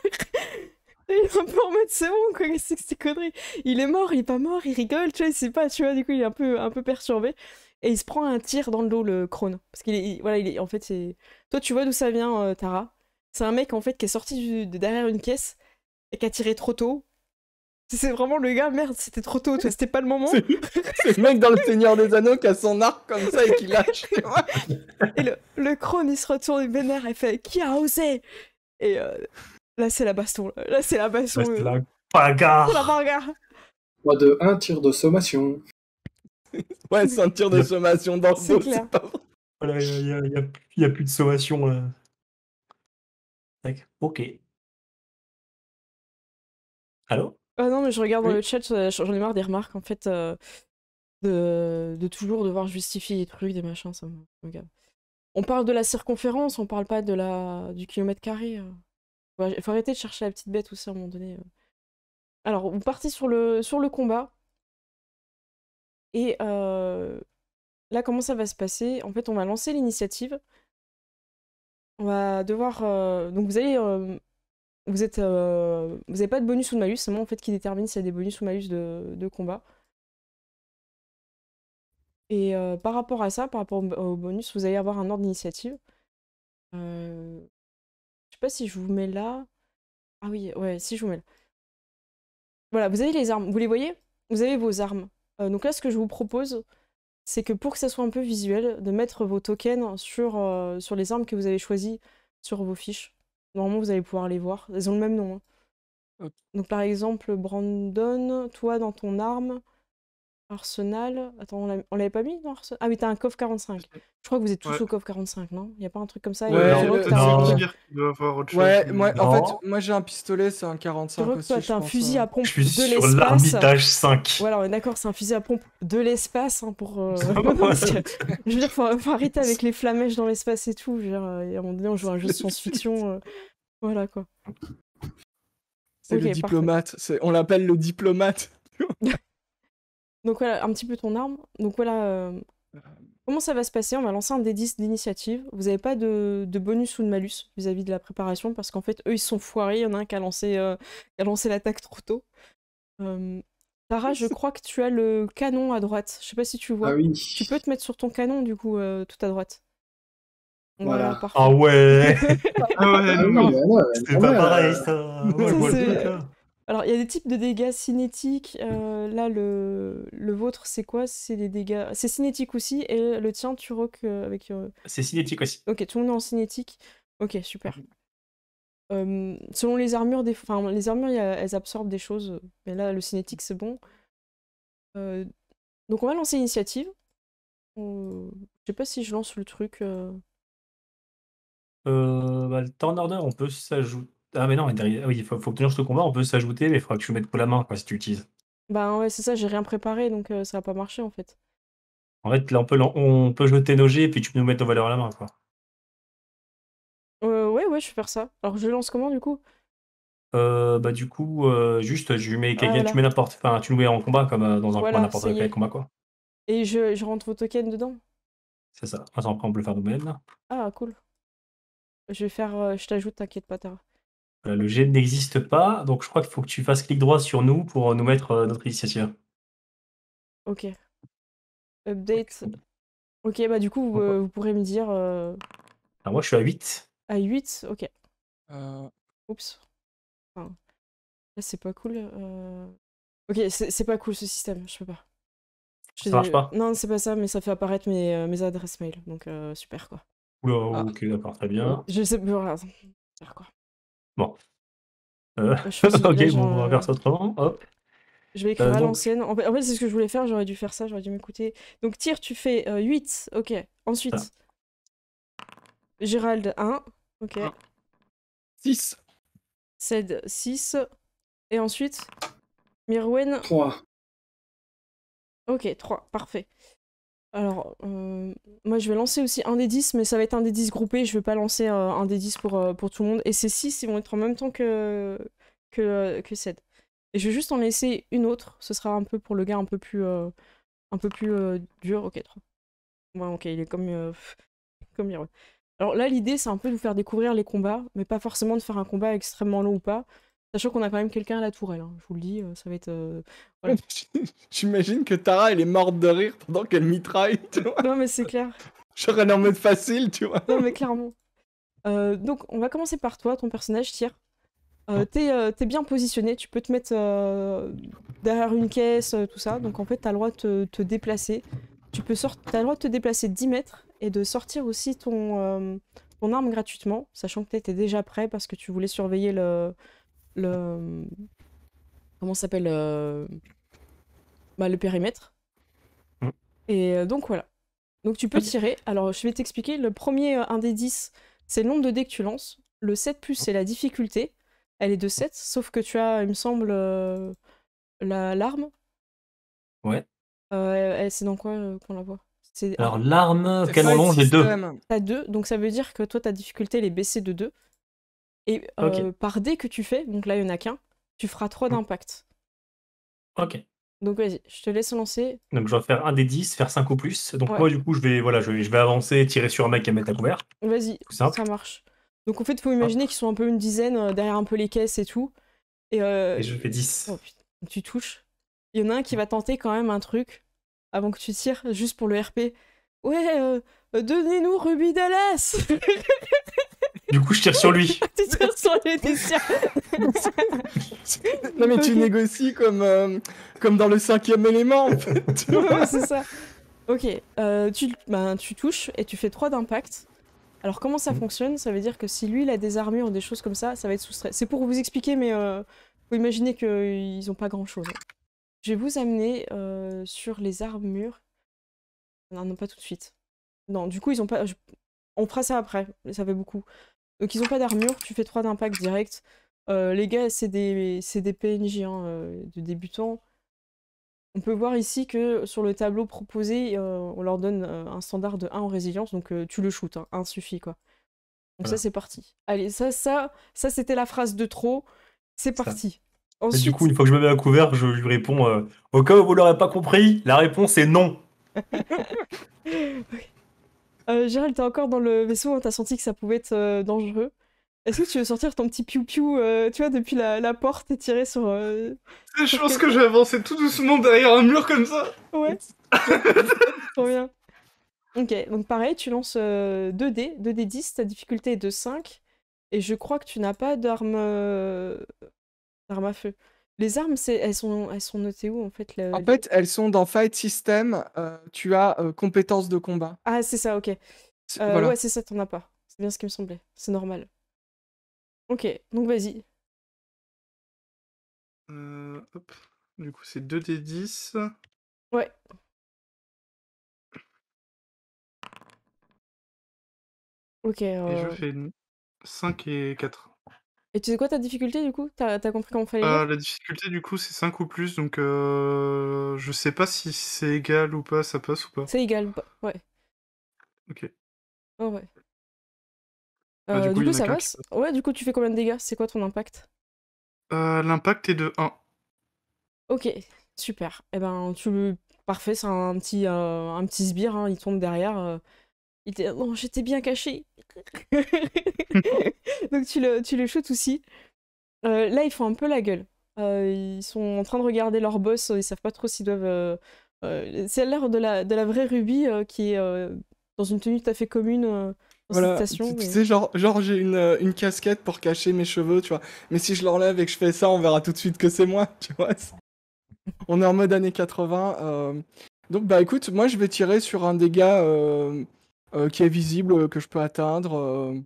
A: il est un peu en mode c'est bon, quoi, c'est que connerie Il est mort, il est pas mort, il rigole, tu vois, il sait pas, tu vois, du coup il est un peu, un peu perturbé. Et il se prend un tir dans le dos, le crône. Parce qu'il est, voilà, il est, en fait, c'est. Toi, tu vois d'où ça vient, euh, Tara C'est un mec, en fait, qui est sorti de derrière une caisse et qui a tiré trop tôt. C'est vraiment le gars, merde, c'était trop tôt, c'était pas le moment.
D: C'est le mec dans le Seigneur des Anneaux qui a son arc comme ça et qui lâche,
A: Et le, le il se retourne il vénère et fait Qui a osé Et. Euh, Là, c'est la baston. Là, c'est
B: la baston. C'est euh. oh, la bagarre. la bagarre. Moi, de un tir de sommation. ouais, c'est un tir de sommation dans le dos. C'est il n'y a, a, a,
E: plus de sommation là. Euh. Ok.
F: Allô
A: Ah non, mais je regarde dans le chat, euh, j'en ai marre des remarques en fait. de, de, toujours devoir justifier des trucs, des machins, ça me, On parle de la circonférence, on parle pas de la, du kilomètre carré. Il faut arrêter de chercher la petite bête aussi à un moment donné. Euh. Alors, vous partit sur le, sur le combat. Et euh, là, comment ça va se passer En fait, on va lancer l'initiative. On va devoir. Euh, donc, vous allez. vous êtes, vous n'avez pas de bonus ou de malus, c'est moi en fait qui détermine s'il y a des bonus ou malus de, combat. Et par rapport à ça, par rapport au, au bonus, vous allez avoir un ordre d'initiative. Euh, sais pas si je vous mets là. Ah oui, ouais, si je vous mets là. Voilà, vous avez les armes, vous les voyez Vous avez vos armes. Euh, donc là, ce que je vous propose, c'est que pour que ça soit un peu visuel, de mettre vos tokens sur, euh, sur les armes que vous avez choisies sur vos fiches. Normalement, vous allez pouvoir les voir. Elles ont le même nom. Hein. Donc par exemple, Brandon, toi dans ton arme, Arsenal. Attends, on l'avait pas mis dans Arsenal Ah oui, t'as un COV 45. Je crois que vous êtes tous au COV 45, non Il n'y a pas
D: un truc comme ça Ouais, ouais moi, en fait, moi j'ai un pistolet, c'est un 45. aussi, que toi, t'as un fusil hein. à pompe je suis de l'espace. sur l'armitage 5. Voilà, on est d'accord, c'est un fusil à pompe de
A: l'espace hein, pour. Euh, je veux dire, faut, arrêter avec les flamèches dans l'espace et tout. Je veux dire, euh, et à un moment donné, on joue un jeu de science-fiction. Euh, voilà quoi. C'est le diplomate.
D: On l'appelle le diplomate.
A: Donc voilà, un petit peu ton arme. Donc voilà, euh, comment ça va se passer On va lancer un dé 10 d'initiative. Vous n'avez pas de, bonus ou de malus vis-à-vis de la préparation parce qu'en fait, eux, ils sont foirés. Il y en a un qui a lancé, euh, l'attaque trop tôt. Euh, Tara, je crois que tu as le canon à droite. Je sais pas si tu vois. Ah oui. Tu peux te mettre sur ton canon, du coup, euh, tout à droite. Voilà.
B: Ah ouais, C'était ah ah pas pareil ça
A: Alors, il y a des types de dégâts cinétiques. Mm. Euh, là, le, le vôtre, c'est quoi C'est des dégâts. C'est cinétique aussi. Et le tien, tu rock avec. Euh,
E: c'est cinétique aussi.
A: Ok, tout le monde est en cinétique. Ok, super. Mm. selon les armures, des... enfin, les armures, elles absorbent des choses. Mais là, le cinétique, c'est bon. Euh, donc, on va lancer l'initiative. Je sais pas si je lance le truc.
E: Bah, le temps order, on peut s'ajouter ah, mais non, oui, il faut, obtenir ce combat, on peut s'ajouter, mais il faudra que tu le mettes pour la main, quoi, si tu utilises.
A: Bah ouais, c'est ça, j'ai rien préparé, donc euh, ça va pas marcher en fait.
E: En fait, là, on peut, jouer on peut jeter nos et puis tu peux nous mettre nos valeurs à la main, quoi.
A: Euh, ouais, ouais, je vais faire ça. Alors je lance comment du coup?
E: Euh, bah, du coup, euh, juste, tu mets ah, quelqu'un, tu mets n'importe, enfin, tu nous mets en combat, comme dans un combat, n'importe quel combat, quoi.
A: Et je, rentre vos tokens dedans?
E: C'est ça. Attends, on peut le faire nous là.
A: Ah, cool. Je vais faire. je t'ajoute, t'inquiète pas, Tara.
E: Euh, le jet n'existe pas, donc je crois qu'il faut que tu fasses clic droit sur nous pour euh, nous mettre euh, notre initiative.
A: Ok. Update. Ok, bah du coup, vous, pourrez me dire. Alors moi, je suis à 8. à 8, ok. Oups. là, c'est pas cool. Ok, c'est pas cool ce système, je sais pas. Ça marche pas Non, c'est pas ça, mais ça fait apparaître mes, adresses mail, donc super quoi.
G: Oula, ah.
F: ok,
E: d'accord, très bien.
A: Je sais plus, Super quoi.
E: Bon. Euh, je ok, on va faire ça autrement. Hop. Je vais écrire euh, à l'ancienne.
A: En fait, c'est ce que je voulais faire. J'aurais dû faire ça. J'aurais dû m'écouter. Donc, tir, tu fais 8. Euh, ok. Ensuite, ah. Gérald, 1. Ok. 6. Ced, 6. Et ensuite, Mirwen. 3. Ok, 3. Parfait. Alors, euh, moi je vais lancer aussi un des 10, mais ça va être un des 10 groupé, je vais pas lancer euh, un des 10 pour, euh, pour tout le monde. Et ces 6, ils vont être en même temps que, que, que 7. Et je vais juste en laisser une autre, ce sera un peu pour le gars un peu plus, un peu plus dur. Ok, 3. Ouais, ok, il est comme, comme il... Alors là, l'idée, c'est un peu de vous faire découvrir les combats, mais pas forcément de faire un combat extrêmement long ou pas. Sachant qu'on a quand même quelqu'un à la tourelle, hein, je vous le dis, euh, ça va être. Euh,
D: J'imagine que Tara, elle est morte de rire pendant qu'elle mitraille, tu vois. Non, mais c'est clair. Genre, elle est en mode facile, tu vois. Non, mais clairement.
A: Euh, donc, on va commencer par toi, ton personnage, tire. Oh. t'es, bien positionné, tu peux te mettre derrière une caisse, tout ça. Donc en fait, t'as le droit de te, déplacer. Tu peux t'as le droit de te déplacer 10 mètres et de sortir aussi ton, ton arme gratuitement, sachant que t'étais déjà prêt parce que tu voulais surveiller le, le comment s'appelle euh, bah, le périmètre. Mm. Et euh, donc voilà. Donc tu peux tirer. Alors je vais t'expliquer. Le premier, un des 10, c'est le nombre de dés que tu lances. Le 7 plus, c'est la difficulté. Elle est de 7, sauf que tu as, il me semble, euh, la l'arme. Ouais. c'est dans quoi qu'on la voit Alors l'arme, quel moment j'ai deux. deux, donc ça veut dire que toi ta difficulté elle est baissée de 2. Et euh, par dé que tu fais, donc là il n'y en a qu'un, tu feras 3 d'impact. Ok. Donc vas-y, je te laisse lancer.
E: Donc je vais faire un des 10, faire 5 ou plus. Donc moi du coup je vais voilà, je vais, avancer, tirer sur un mec et mettre à couvert.
A: Vas-y, ça marche. Donc en fait, il faut imaginer qu'ils sont un peu une dizaine euh, derrière un peu les caisses et tout. Et, euh, je fais 10. Tu touches. Il y en a un qui va mmh. tenter quand même un truc avant que tu tires, juste pour le RP. Ouais, donnez-nous Ruby Dallas
E: Du coup, je tire sur lui.
D: tu tires sur lui, non, mais tu négocies
E: comme, euh,
D: comme dans le cinquième élément, en fait. c'est
A: ça. Ok, euh, tu, ben, tu touches et tu fais 3 d'impact. Alors, comment ça mhm. fonctionne Ça veut dire que si lui, il a des armures ou des choses comme ça, ça va être soustrait. C'est pour vous expliquer, mais euh, vous imaginez qu'ils n'ont pas grand-chose. Je vais vous amener euh, sur les armures. Non, non, pas tout de suite. Non, du coup, ils ont pas... On fera ça après, ça fait beaucoup. Donc ils ont pas d'armure, tu fais 3 d'impact direct. Euh, les gars, c'est des, des PNJ hein, euh, de débutants. On peut voir ici que sur le tableau proposé, euh, on leur donne un standard de 1 en résilience, donc tu le shootes, 1 hein, suffit quoi. Donc ça c'est parti. Allez, ça, ça, ça c'était la phrase de trop. C'est parti. Du coup,
E: une fois que je me mets à couvert, je lui réponds Au cas où vous l'aurez pas compris, la réponse est non.
A: Euh, Gérald, t'es encore dans le vaisseau, hein, t'as senti que ça pouvait être euh, dangereux. Est-ce que tu veux sortir ton petit piou-piou, euh, tu vois, depuis la, porte et tirer sur... je pense que je vais
C: avancer tout doucement derrière un mur comme ça.
A: Ouais. Trop bien. Ok, donc pareil, tu lances 2D, 2D10, ta difficulté est de 5. Et je crois que tu n'as pas d'arme... d'arme à feu. Les armes, Elles, sont... notées où en fait le... En
D: fait, elles sont dans Fight System, euh, tu as compétence euh, compétences de combat.
A: Ah, c'est ça, ok. Euh, ouais, c'est ça, t'en as pas. C'est bien ce qui me semblait. C'est normal. Ok, donc vas-y.
F: hop. Du coup, c'est 2d10. Ouais. Ok.
A: Et je
C: fais 5 et 4.
F: Et tu sais quoi ta difficulté du coup T'as compris comment
A: fallait les euh, la
C: difficulté du coup c'est 5 ou plus, donc euh, je sais pas si c'est égal ou pas, ça passe ou pas. C'est
A: égal, ouais. Ok. ouais.
C: Ah, du euh, coup, ça passe.
A: Ouais, du coup, tu fais combien de dégâts C'est quoi ton impact
C: l'impact est de 1.
A: Ok, super. et eh ben, tu le... Parfait, c'est un petit, petit sbire, hein, il tombe derrière il était non, oh, j'étais bien caché. Donc tu le, tu le shootes aussi. Euh, là, ils font un peu la gueule. Euh, ils sont en train de regarder leur boss, ils savent pas trop s'ils doivent. Euh, c'est l'air de la, de la vraie Ruby qui est dans une tenue tout à fait commune. Voilà, tu, sais,
D: genre, genre j'ai une, une, casquette pour cacher mes cheveux, tu vois. Mais si je l'enlève et que je fais ça, on verra tout de suite que c'est moi, tu vois. On est en mode années 80. Donc bah écoute, moi je vais tirer sur un dégât euh, euh, qui est visible, euh, que je peux atteindre. Euh,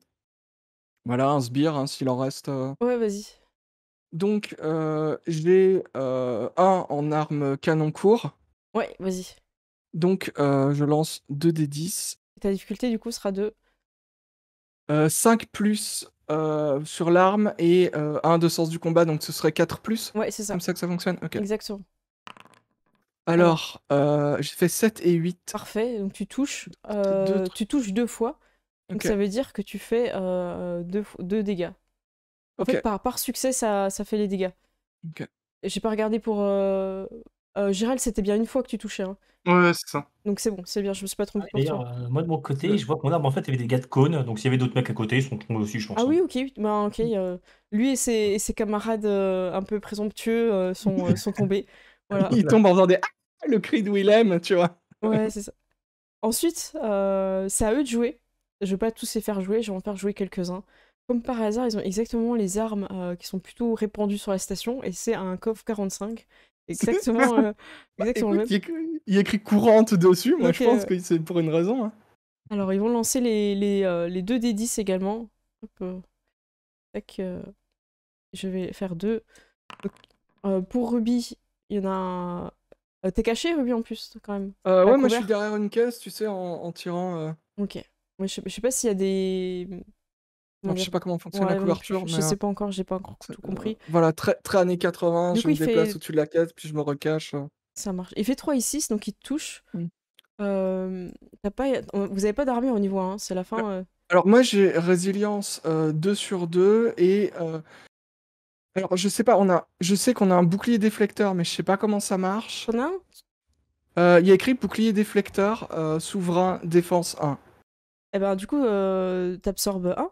D: voilà, un sbire, hein, s'il en reste. Ouais, vas-y. Donc, j'ai un en arme canon court. Ouais, vas-y. Donc, je lance 2 des 10. Ta difficulté, du coup, sera 2. 5 plus sur l'arme et euh, un de sens du combat, donc ce serait 4 plus. Ouais, c'est ça. comme ça que ça fonctionne. Exactement. Alors, euh, j'ai fait 7 et 8. Parfait, donc tu touches, deux, euh,
A: tu touches deux fois. Donc ça veut dire que tu fais euh, deux, deux, dégâts. En fait, par, par succès, ça, ça, fait les dégâts. J'ai pas regardé pour. Gérald, c'était bien une fois que tu touchais. Hein. Ouais, c'est ça. Donc c'est bon, c'est bien, je me suis pas trompé. Ah,
E: moi de mon côté, je vois que mon arbre en fait avait des gars de cône, donc s'il y avait d'autres mecs à côté, ils sont tombés aussi, je pense. Ah hein.
A: oui, ok. Bah, mm. lui et ses, ses camarades un peu présomptueux sont, sont tombés. Voilà. Il tombe en faisant des ah! le cri de Willem, tu vois. Ouais, c'est ça. Ensuite, euh, c'est à eux de jouer. Je vais pas tous les faire jouer, je vais en faire jouer quelques-uns. Comme par hasard, ils ont exactement les armes euh, qui sont plutôt répandues sur la station, et c'est un coffre 45. Exactement, euh, bah, exactement
C: Il y, a, écrit courante dessus, moi je pense que c'est pour une raison. Hein.
A: Alors, ils vont lancer les, les, deux D10 également. je vais faire deux. pour Ruby, il y en a un. Euh, t'es caché, Ruby, en plus, quand même. Euh, ouais, moi je suis
D: derrière une caisse, tu sais, en, tirant. Euh. Ok. je, sais pas s'il y a des. je sais pas comment fonctionne la couverture. Je, je sais pas
A: encore, j'ai pas encore tout compris.
D: voilà, très, très années 80, je me déplace au-dessus de la caisse, puis je me recache. Hein.
A: Ça marche. Il fait 3 et 6, donc il te touche. Mm. pas... Vous avez pas d'armure au niveau 1, hein c'est la fin.
D: Alors moi j'ai résilience 2 sur 2 et alors, je sais pas, on a, je sais qu'on a un bouclier déflecteur, mais je sais pas comment ça marche. On euh, Il y a écrit bouclier déflecteur euh, souverain défense 1. Et eh ben, du coup, euh, t'absorbes
A: 1.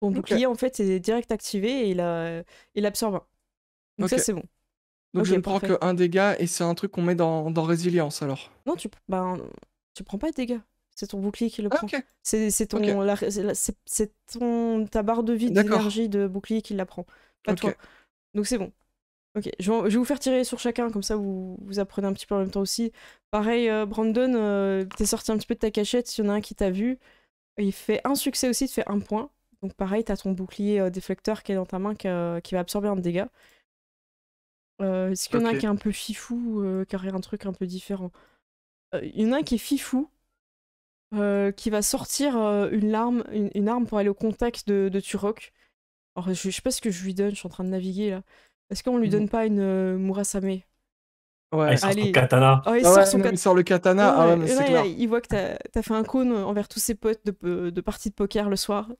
A: Ton bouclier, en fait, c'est direct activé et il, a, il absorbe 1. Donc, ça, c'est bon.
D: Donc, je ne prends qu'un que dégât et c'est un truc qu'on met dans, dans, résilience alors.
A: Non, tu, ben, tu prends pas de dégâts. C'est ton bouclier qui le ah, prend. Ah, c'est ton, ton, ta barre de vie d'énergie de bouclier qui la prend pas toi. Donc c'est bon. Ok, je vais, vous faire tirer sur chacun, comme ça vous, vous apprenez un petit peu en même temps aussi. Pareil, euh, Brandon, euh, t'es sorti un petit peu de ta cachette, s'il y en a un qui t'a vu. Il fait un succès aussi, il te fait un point. Donc pareil, t'as ton bouclier euh, déflecteur qui est dans ta main qui, va absorber un dégât. Est-ce qu'il y en a un qui est un peu fifou, qui a un truc un peu différent Il y en a un qui est fifou, qui va sortir une, larme, une, arme pour aller au contact de, de Turok. Alors, je, sais pas ce que je lui donne, je suis en train de naviguer là. Est-ce qu'on lui mmh. donne pas une euh, Murasame Ouais,
D: ah, il sort katana. il, sort le katana.
A: Ah c'est clair. Il, voit que t'as as fait un cône envers tous ses potes de, de partie de poker le soir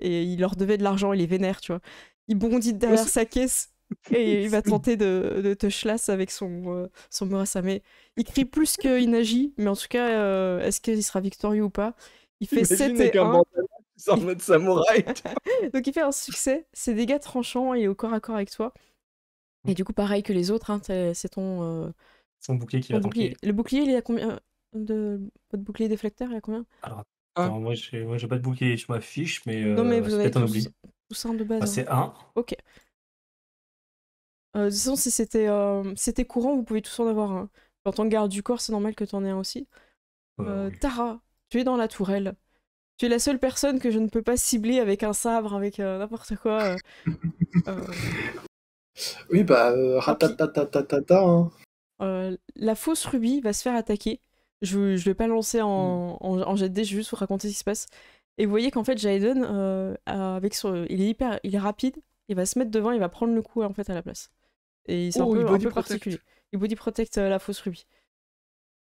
A: et il leur devait de l'argent, il est vénère, tu vois. Il bondit derrière sa caisse et il va tenter de, te avec euh, son, Murasame. Il crie plus qu'il n'agit, mais en tout cas, euh, est-ce qu'il sera victorieux ou pas Il fait 7 et
D: en mode
E: samouraï.
A: Donc il fait un succès, ses dégâts tranchants, il est au corps à corps avec toi. Et du coup, pareil que les autres, hein, c'est ton. Euh,
E: bouclier qui va Le
A: bouclier, il y a combien euh, de... Votre bouclier déflecteur, il y a combien Alors,
E: moi j'ai pas de bouclier je m'affiche, fiche, mais, peut-être
A: c'est un. Ok. de toute façon, si c'était euh, c'était courant, vous pouvez tous en avoir un. En tant que garde du corps, c'est normal que tu en aies un aussi. Tara, tu es dans la tourelle tu es la seule personne que je ne peux pas cibler avec un sabre, avec euh, n'importe quoi. Euh. Euh.
B: Oui, bah, euh, ah, ratatatatata.
A: Hein. la fausse Ruby va se faire attaquer. Je ne vais pas lancer mm. en, en, jet je juste vous raconter ce qui se passe. Et vous voyez qu'en fait, Jaiden, avec il, est hyper, il est rapide, il va se mettre devant, il va prendre le coup en fait à la place. Et c'est un oh, peu, particulier. Il body protect la fausse Ruby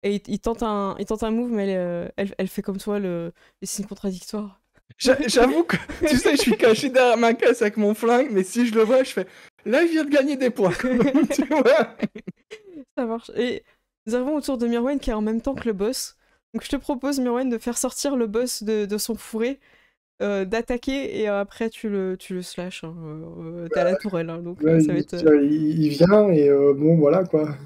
A: et il, tente un, il tente un move, mais elle, euh, elle, fait comme toi le, les signes contradictoires. J'avoue
D: que, tu sais, je suis caché derrière ma casse avec mon flingue, mais si je le vois, je fais là, il vient de gagner des points. tu vois
A: Ça marche. Et nous avons autour de Mirwen qui est en même temps que le boss. Donc je te propose, Mirwen, de faire sortir le boss de, son fourré, euh, d'attaquer, et euh, après tu le, tu le slash. Hein. Euh, T'as bah la tourelle, hein, donc ça va être...
B: Il vient, et bon, voilà quoi.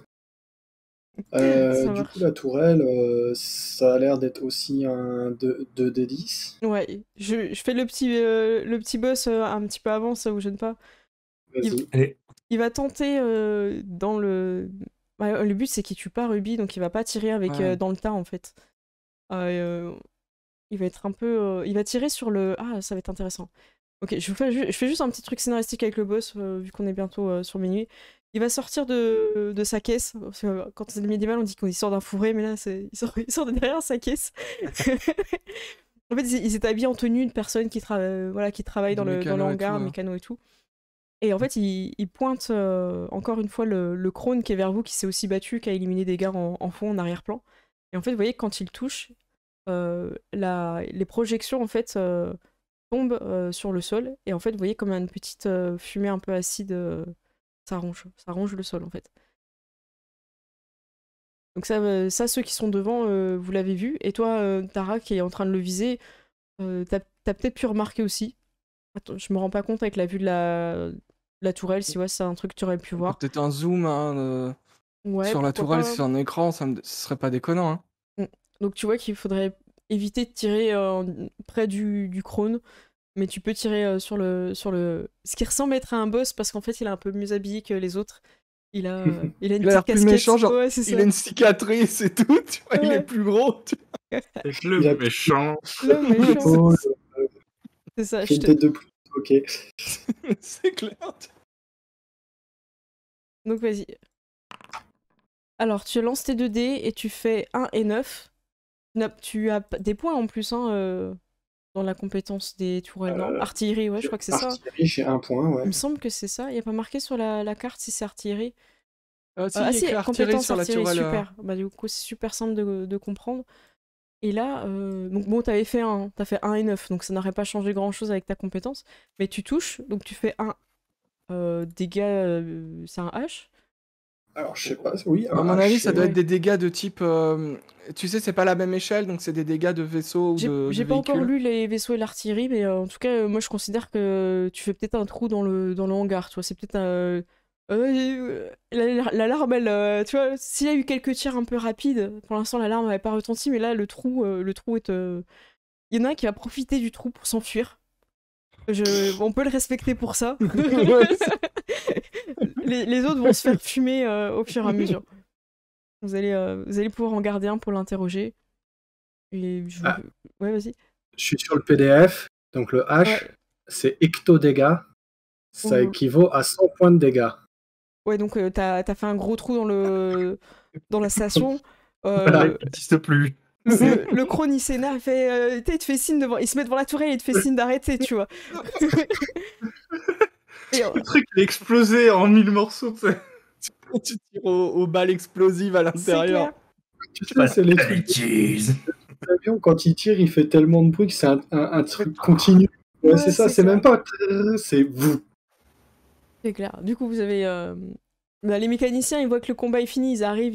B: Euh, du coup, la tourelle, euh, ça a l'air d'être aussi un 2D10.
A: Ouais, je, je, fais le petit, euh, le petit boss un petit peu avant, ça vous gêne pas. Il, Allez. il va tenter dans le. Bah, le but, c'est qu'il tue pas Ruby, donc il va pas tirer avec dans le tas en fait. Ah, il va être un peu. il va tirer sur le. Ah, ça va être intéressant. Ok, je, fais, je, fais juste un petit truc scénaristique avec le boss, vu qu'on est bientôt sur minuit il va sortir de, sa caisse. Parce que quand c'est le médiéval, on dit qu'il sort d'un fourré, mais là, il sort, sort de derrière sa caisse. en fait, il s'est habillé en tenue de personne qui, euh, voilà, qui travaille dans le, hangar, dans mécano hein. et tout. Et en fait, il, pointe euh, encore une fois le, le, crône qui est vers vous, qui s'est aussi battu, qu'à éliminer des gars en, fond, en arrière-plan. Et en fait, vous voyez, quand il touche, euh, la, les projections en fait tombent sur le sol. Et en fait, vous voyez comme une petite fumée un peu acide ça ronge, ça ronge le sol en fait. Donc ça, euh, ça ceux qui sont devant, euh, vous l'avez vu. Et toi, euh, Tara, qui est en train de le viser, tu t'as as, peut-être pu remarquer
D: aussi. Attends, je me rends pas compte avec la vue de la, la tourelle, si ouais, c'est un truc que tu aurais pu voir. Peut-être un zoom hein,
A: sur la tourelle, sur un
D: écran, ça ne serait pas déconnant. Hein.
A: Mm. Donc tu vois qu'il faudrait éviter de tirer près du, du mais tu peux tirer euh, sur le sur le ce qui ressemble être un boss parce qu'en fait il est un peu mieux habillé que les autres. Il a, il a une petite casquette. genre, il a une
C: cicatrice et tout. Tu vois, Il est
D: plus gros. Tu vois. Le, il est méchant.
F: C'est ça. J'ai te... de plus. Ok. C'est clair.
A: Donc vas-y. Alors tu lances tes 2 dés et tu fais 1 et 9. Tu as des points en plus. Hein, euh dans la compétence des tourelles, euh, artillerie, ouais, je crois que c'est ça. Artillerie,
B: j'ai un point, ouais. Il me
A: semble que c'est ça. Il n'y a pas marqué sur la, carte si c'est artillerie. si, ah, si, compétence artillerie, super. Bah, du coup, c'est super simple de, comprendre. Et là, euh, donc bon, t'avais fait un, t'as fait 1 et 9, donc ça n'aurait pas changé grand chose avec ta compétence. Mais tu touches, donc tu fais un euh, dégâts, c'est un
B: H. Alors, je sais pas. Oui, à mon avis, ça doit être des
D: dégâts de type. Euh, tu sais, c'est pas la même échelle, donc c'est des dégâts de vaisseau ou J'ai de. j'ai pas encore lu
A: les vaisseaux et l'artillerie, mais euh, en tout cas, euh, moi je considère que tu fais peut-être un trou dans le, dans le hangar, tu vois. C'est peut-être un. la- L'alarme, elle. tu vois, s'il y a eu quelques tirs un peu rapides, pour l'instant, l'alarme n'avait pas retenti, mais là, le trou, le trou est. Il y en a un qui va profiter du trou pour s'enfuir. On peut le respecter pour ça. Ouais, les, autres vont se faire fumer euh, au fur et à mesure. Vous allez, euh, vous allez pouvoir en garder un pour l'interroger. je... Ah. Ouais,
B: suis sur le PDF, donc le H, c'est hecto-dégâts. Ça équivaut à 100 points de dégâts.
A: Ouais, donc euh, t'as as fait un gros trou dans, le... dans la station.
B: voilà, il n'existe
C: plus.
A: Le, Chronisena fait, fait devant, il se met devant la tourelle et il te fait signe d'arrêter, tu vois.
C: Le truc, il explosé en mille morceaux, tu
B: tu tires aux, balles explosives à l'intérieur. Tu sais, c'est les L'avion, quand il tire, il fait tellement de bruit que c'est un, truc continu. Ouais, c'est ça, c'est même pas. C'est vous.
A: C'est clair. Du coup, vous avez. Euh, bah, les mécaniciens, ils voient que le combat est fini, ils arrivent,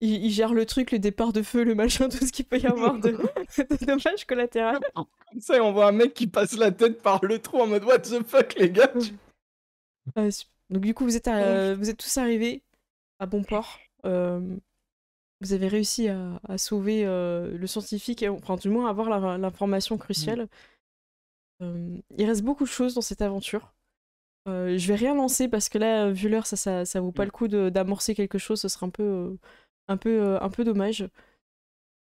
A: ils, gèrent le truc, le départ de feu, le
D: machin, tout ce qu'il peut y avoir de, de collatéral. Comme ça, on voit un mec qui passe la tête par le trou en mode What the fuck, les gars euh,
A: donc du coup, vous êtes, vous êtes tous arrivés à bon port. Euh, vous avez réussi à, sauver euh, le scientifique, et, enfin du moins à avoir l'information cruciale. Mm. il reste beaucoup de choses dans cette aventure. je vais rien lancer parce que là, vu l'heure, ça, ça, vaut pas mm. le coup d'amorcer quelque chose. Ce serait un peu, un peu, un peu dommage.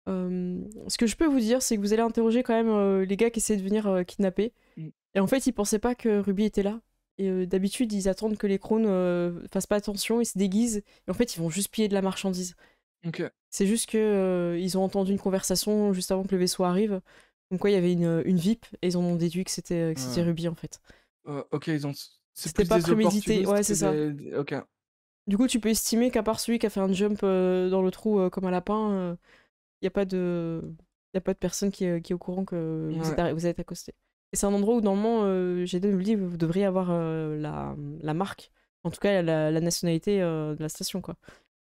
A: ce que je peux vous dire, c'est que vous allez interroger quand même les gars qui essaient de venir kidnapper. Mm. Et en fait, ils pensaient pas que Ruby était là. Et euh, d'habitude, ils attendent que les crônes ne euh, fassent pas attention, ils se déguisent. Et en fait, ils vont juste piller de la marchandise. Donc, C'est juste que euh, ils ont entendu une conversation juste avant que le vaisseau arrive. donc quoi, il y avait une, une VIP et ils ont déduit que c'était c'était Ruby en fait.
D: ok, ils ont. C'était pas prémédité, ouais, c'est ça.
A: Du coup, tu peux estimer qu'à part celui qui a fait un jump dans le trou comme un lapin, il n'y a pas de. a pas de personne qui est, au courant que vous, vous êtes accosté c'est un endroit où normalement, euh, Jaden oublie. dit, vous devriez avoir euh, la, la, marque, en tout cas la, nationalité euh, de la station, quoi.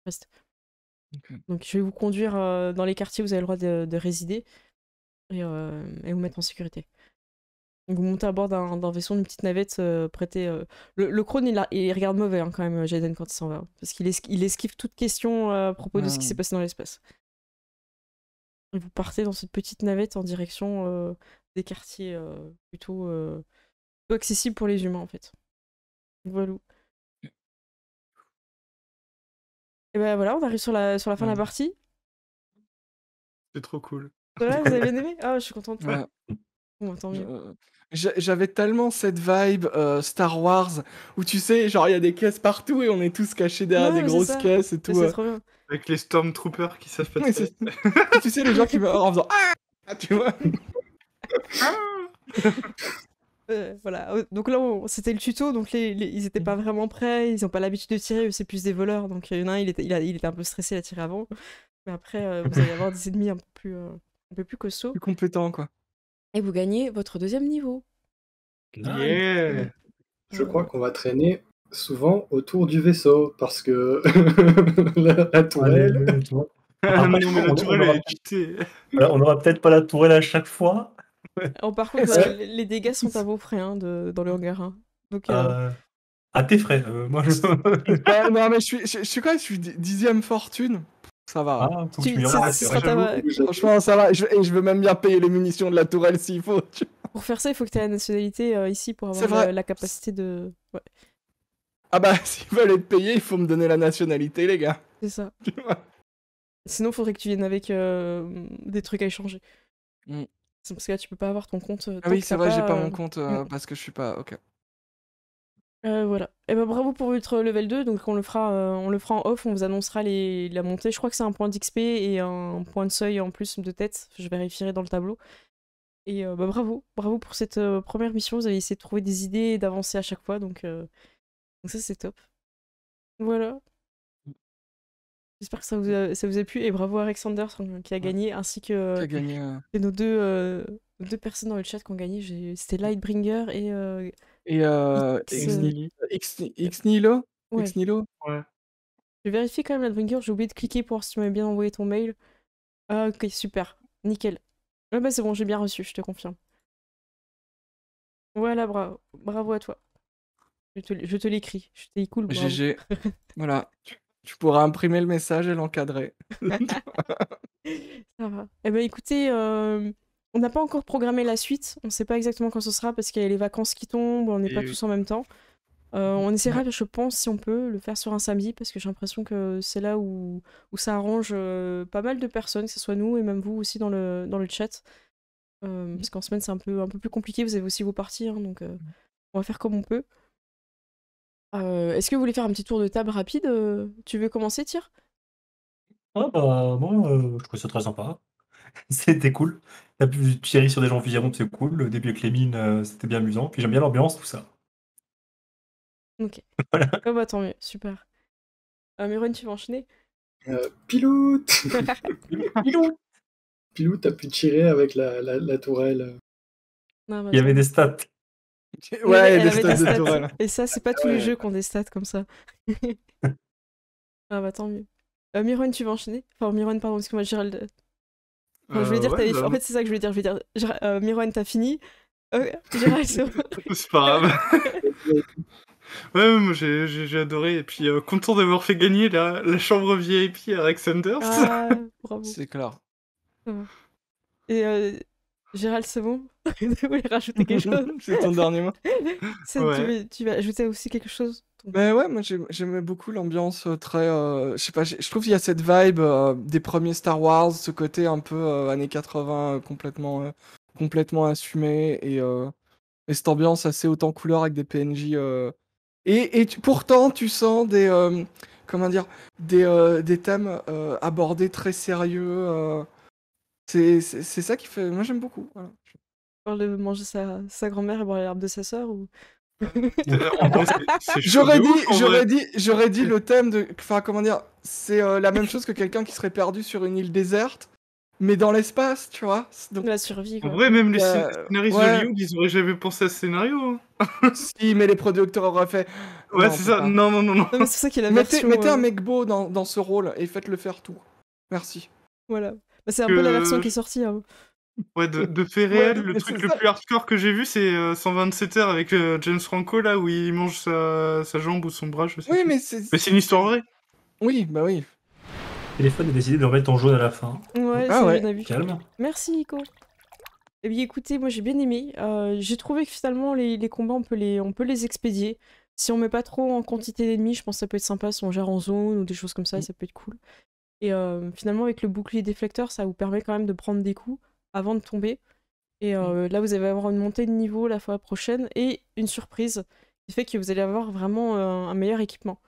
A: Reste. Donc je vais vous conduire dans les quartiers où vous avez le droit de, résider et, vous mettre en sécurité. Donc vous montez à bord d'un d'un vaisseau, d'une petite navette prêtée. Le, le, il, il regarde mauvais hein, quand même Jaden quand il s'en va. parce qu'il esquive toute question à propos de ce qui ah. s'est passé dans l'espace. Et vous partez dans cette petite navette en direction des quartiers plutôt,
F: accessibles pour les humains, en fait. Voilà. Mmh. Et ben voilà, on arrive sur la, sur la fin de la mmh. partie.
D: C'est trop cool. Voilà, vous avez bien
A: aimé Ah, je suis contente. Bah, Mmh,
D: j'avais tellement cette vibe Star Wars où tu sais, genre il y a des caisses partout et on est
C: tous cachés derrière des grosses caisses et tout. Avec les Stormtroopers qui savent pas tu sais, les gens qui meurent en faisant Ah Tu vois ah!
A: Euh, voilà. Oh, donc là, c'était le tuto, donc ils étaient pas mmh. vraiment prêts, ils ont pas l'habitude de tirer, c'est plus des voleurs. Donc il y en a un, il était, un peu stressé à tirer avant. Mais après, euh, vous allez avoir des ennemis un peu plus, euh, un peu plus costauds. Plus compétent, quoi et vous gagnez votre deuxième niveau.
B: Ah, yeah. Je crois qu'on va traîner souvent autour du vaisseau parce que la, tourelle.
E: aura... on n'aura peut-être pas la tourelle à chaque fois. Oh, par contre, bah,
A: les dégâts sont à vos frais hein, de... dans le hangar hein. Donc,
E: euh, euh, À tes frais, euh, moi je.
D: non, mais je suis, je, je suis quoi Je suis dixième fortune. Ça va. Franchement, ça va. et je veux même bien payer les munitions de la tourelle s'il faut. Tu Pour faire
A: ça, il faut que tu aies la nationalité euh, ici pour avoir euh, la, capacité de.
D: Ah bah, s'ils veulent être payés, il faut me donner la nationalité, les gars.
A: C'est ça. Sinon, il Sinon, faudrait que tu viennes avec euh, des trucs à échanger. Mm. C'est parce que là, tu peux pas avoir ton compte. Ah oui, c'est vrai, j'ai pas mon compte mm.
D: parce que je suis pas. Ok.
A: Euh, voilà. Et eh ben bravo pour votre level 2. Donc on le fera, euh, on le fera en off. On vous annoncera les, la montée. Je crois que c'est un point d'XP et un point de seuil en plus de tête. Je vérifierai dans le tableau. Et ben bravo, bravo pour cette première mission. Vous avez essayé de trouver des idées et d'avancer à chaque fois. Donc, ça c'est top. Voilà. J'espère que ça vous, a, ça vous a plu et bravo à Alexander hein, qui a gagné ainsi que nos deux, deux personnes dans le chat qui ont gagné. C'était Lightbringer et
D: et euh, X, nilo ouais.
A: Je vérifie quand même la drinker, j'ai oublié de cliquer pour voir si tu m'as bien envoyé ton mail. Ah, ok, super, nickel. Ah bah c'est bon, j'ai bien reçu, je te confirme. Voilà, bravo, bravo à toi. Je te, l'écris, je t'ai cool. GG.
D: voilà, tu, pourras imprimer le message et l'encadrer.
A: Ça va. Eh ben écoutez, euh, on n'a pas encore programmé la suite, on ne sait pas exactement quand ce sera parce qu'il y a les vacances qui tombent, on n'est pas tous en même temps. Euh, on essaiera, je pense, si on peut, le faire sur un samedi parce que j'ai l'impression que c'est là où, ça arrange euh, pas mal de personnes, que ce soit nous et même vous aussi dans le, dans le chat. Euh, mhm. parce qu'en semaine, c'est un peu, un peu plus compliqué, vous avez aussi vos parties, hein, donc mhm. on va faire comme on peut. Est-ce que vous voulez faire un petit tour de table rapide Tu veux commencer, Tire
E: Ah bah, moi, je trouve ça très sympa. C'était cool. T'as pu tirer sur des gens environ, c'est cool. Le début avec les mines, c'était bien amusant. Puis j'aime bien l'ambiance, tout ça.
A: Ok. voilà. Oh, bah, tant mieux, super. Euh, tu vas enchaîner
B: euh, pilote Piloute Piloute Piloute, pu tirer avec la, la, tourelle. Bah, il y avait des stats.
A: Ouais, des stats, de Et ça, c'est pas ah tous les jeux qui ont des stats comme ça. ah bah tant mieux. Euh, tu vas enchaîner Enfin, Miron, pardon, parce que moi, le je dire, euh, bah en fait, c'est ça que je voulais dire. Je voulais dire, euh, Mirwan t'as fini.
C: c'est pas grave. Ouais, moi j'ai adoré. Et puis euh, content d'avoir fait gagner la, chambre VIP à Rex Sanders. Ah, bravo. C'est clair.
A: Et Gérald, c'est bon tu voulez rajouter quelque chose C'est ton dernier mot tu, veux, ajouter aussi quelque chose
D: Mais bah ouais, moi j'aimais beaucoup l'ambiance euh, très. Euh, je sais pas, je trouve qu'il y a cette vibe euh, des premiers Star Wars, ce côté un peu années 80 complètement, complètement assumé et, cette ambiance assez autant couleur avec des PNJ. et, pourtant, tu sens des. comment dire Des, des thèmes abordés très sérieux. c'est ça qui fait. Moi j'aime beaucoup. Voilà. Pour aller manger sa, grand-mère et
A: boire l'herbe de sa sœur ou...
D: j'aurais dit, j'aurais dit, j'aurais dit le thème de, enfin comment dire, c'est euh, la même chose que quelqu'un qui serait perdu sur une île déserte, mais dans l'espace, tu vois. Donc la survie. Quoi. En vrai, même les euh, scénaristes de
C: ils auraient jamais pensé à ce scénario. Hein. si, mais les producteurs auraient fait. Ouais, c'est ça. Non, non, non, non. c'est ça qui est la
D: mettez, un euh, mec beau dans, ce rôle et faites-le faire tout. Merci. Voilà. Bah, c'est un peu la version qui est
C: sortie. Hein. Ouais, de, fait réel, le truc le plus hardcore que j'ai vu, c'est 127 euh, heures avec euh, James Franco, là, où il mange sa, jambe ou son bras, je sais Oui, mais c'est... une histoire vraie. Oui, bah oui. téléphone a décidé
E: de le remettre en jeu à la fin. Ouais, ah c'est Calme.
A: Merci, Nico. Eh bien, écoutez, moi, j'ai bien aimé. Euh, j'ai trouvé que, finalement, les, combats, on peut les, on peut les expédier. Si on met pas trop en quantité d'ennemis, je pense que ça peut être sympa si on gère en zone ou des choses comme ça, mm. ça peut être cool. Et finalement, avec le bouclier déflecteur, ça vous permet quand même de prendre des coups avant de tomber. Et euh, mm. là, vous allez avoir une montée de niveau la fois prochaine et une surprise qui fait que vous allez avoir vraiment euh, un meilleur équipement.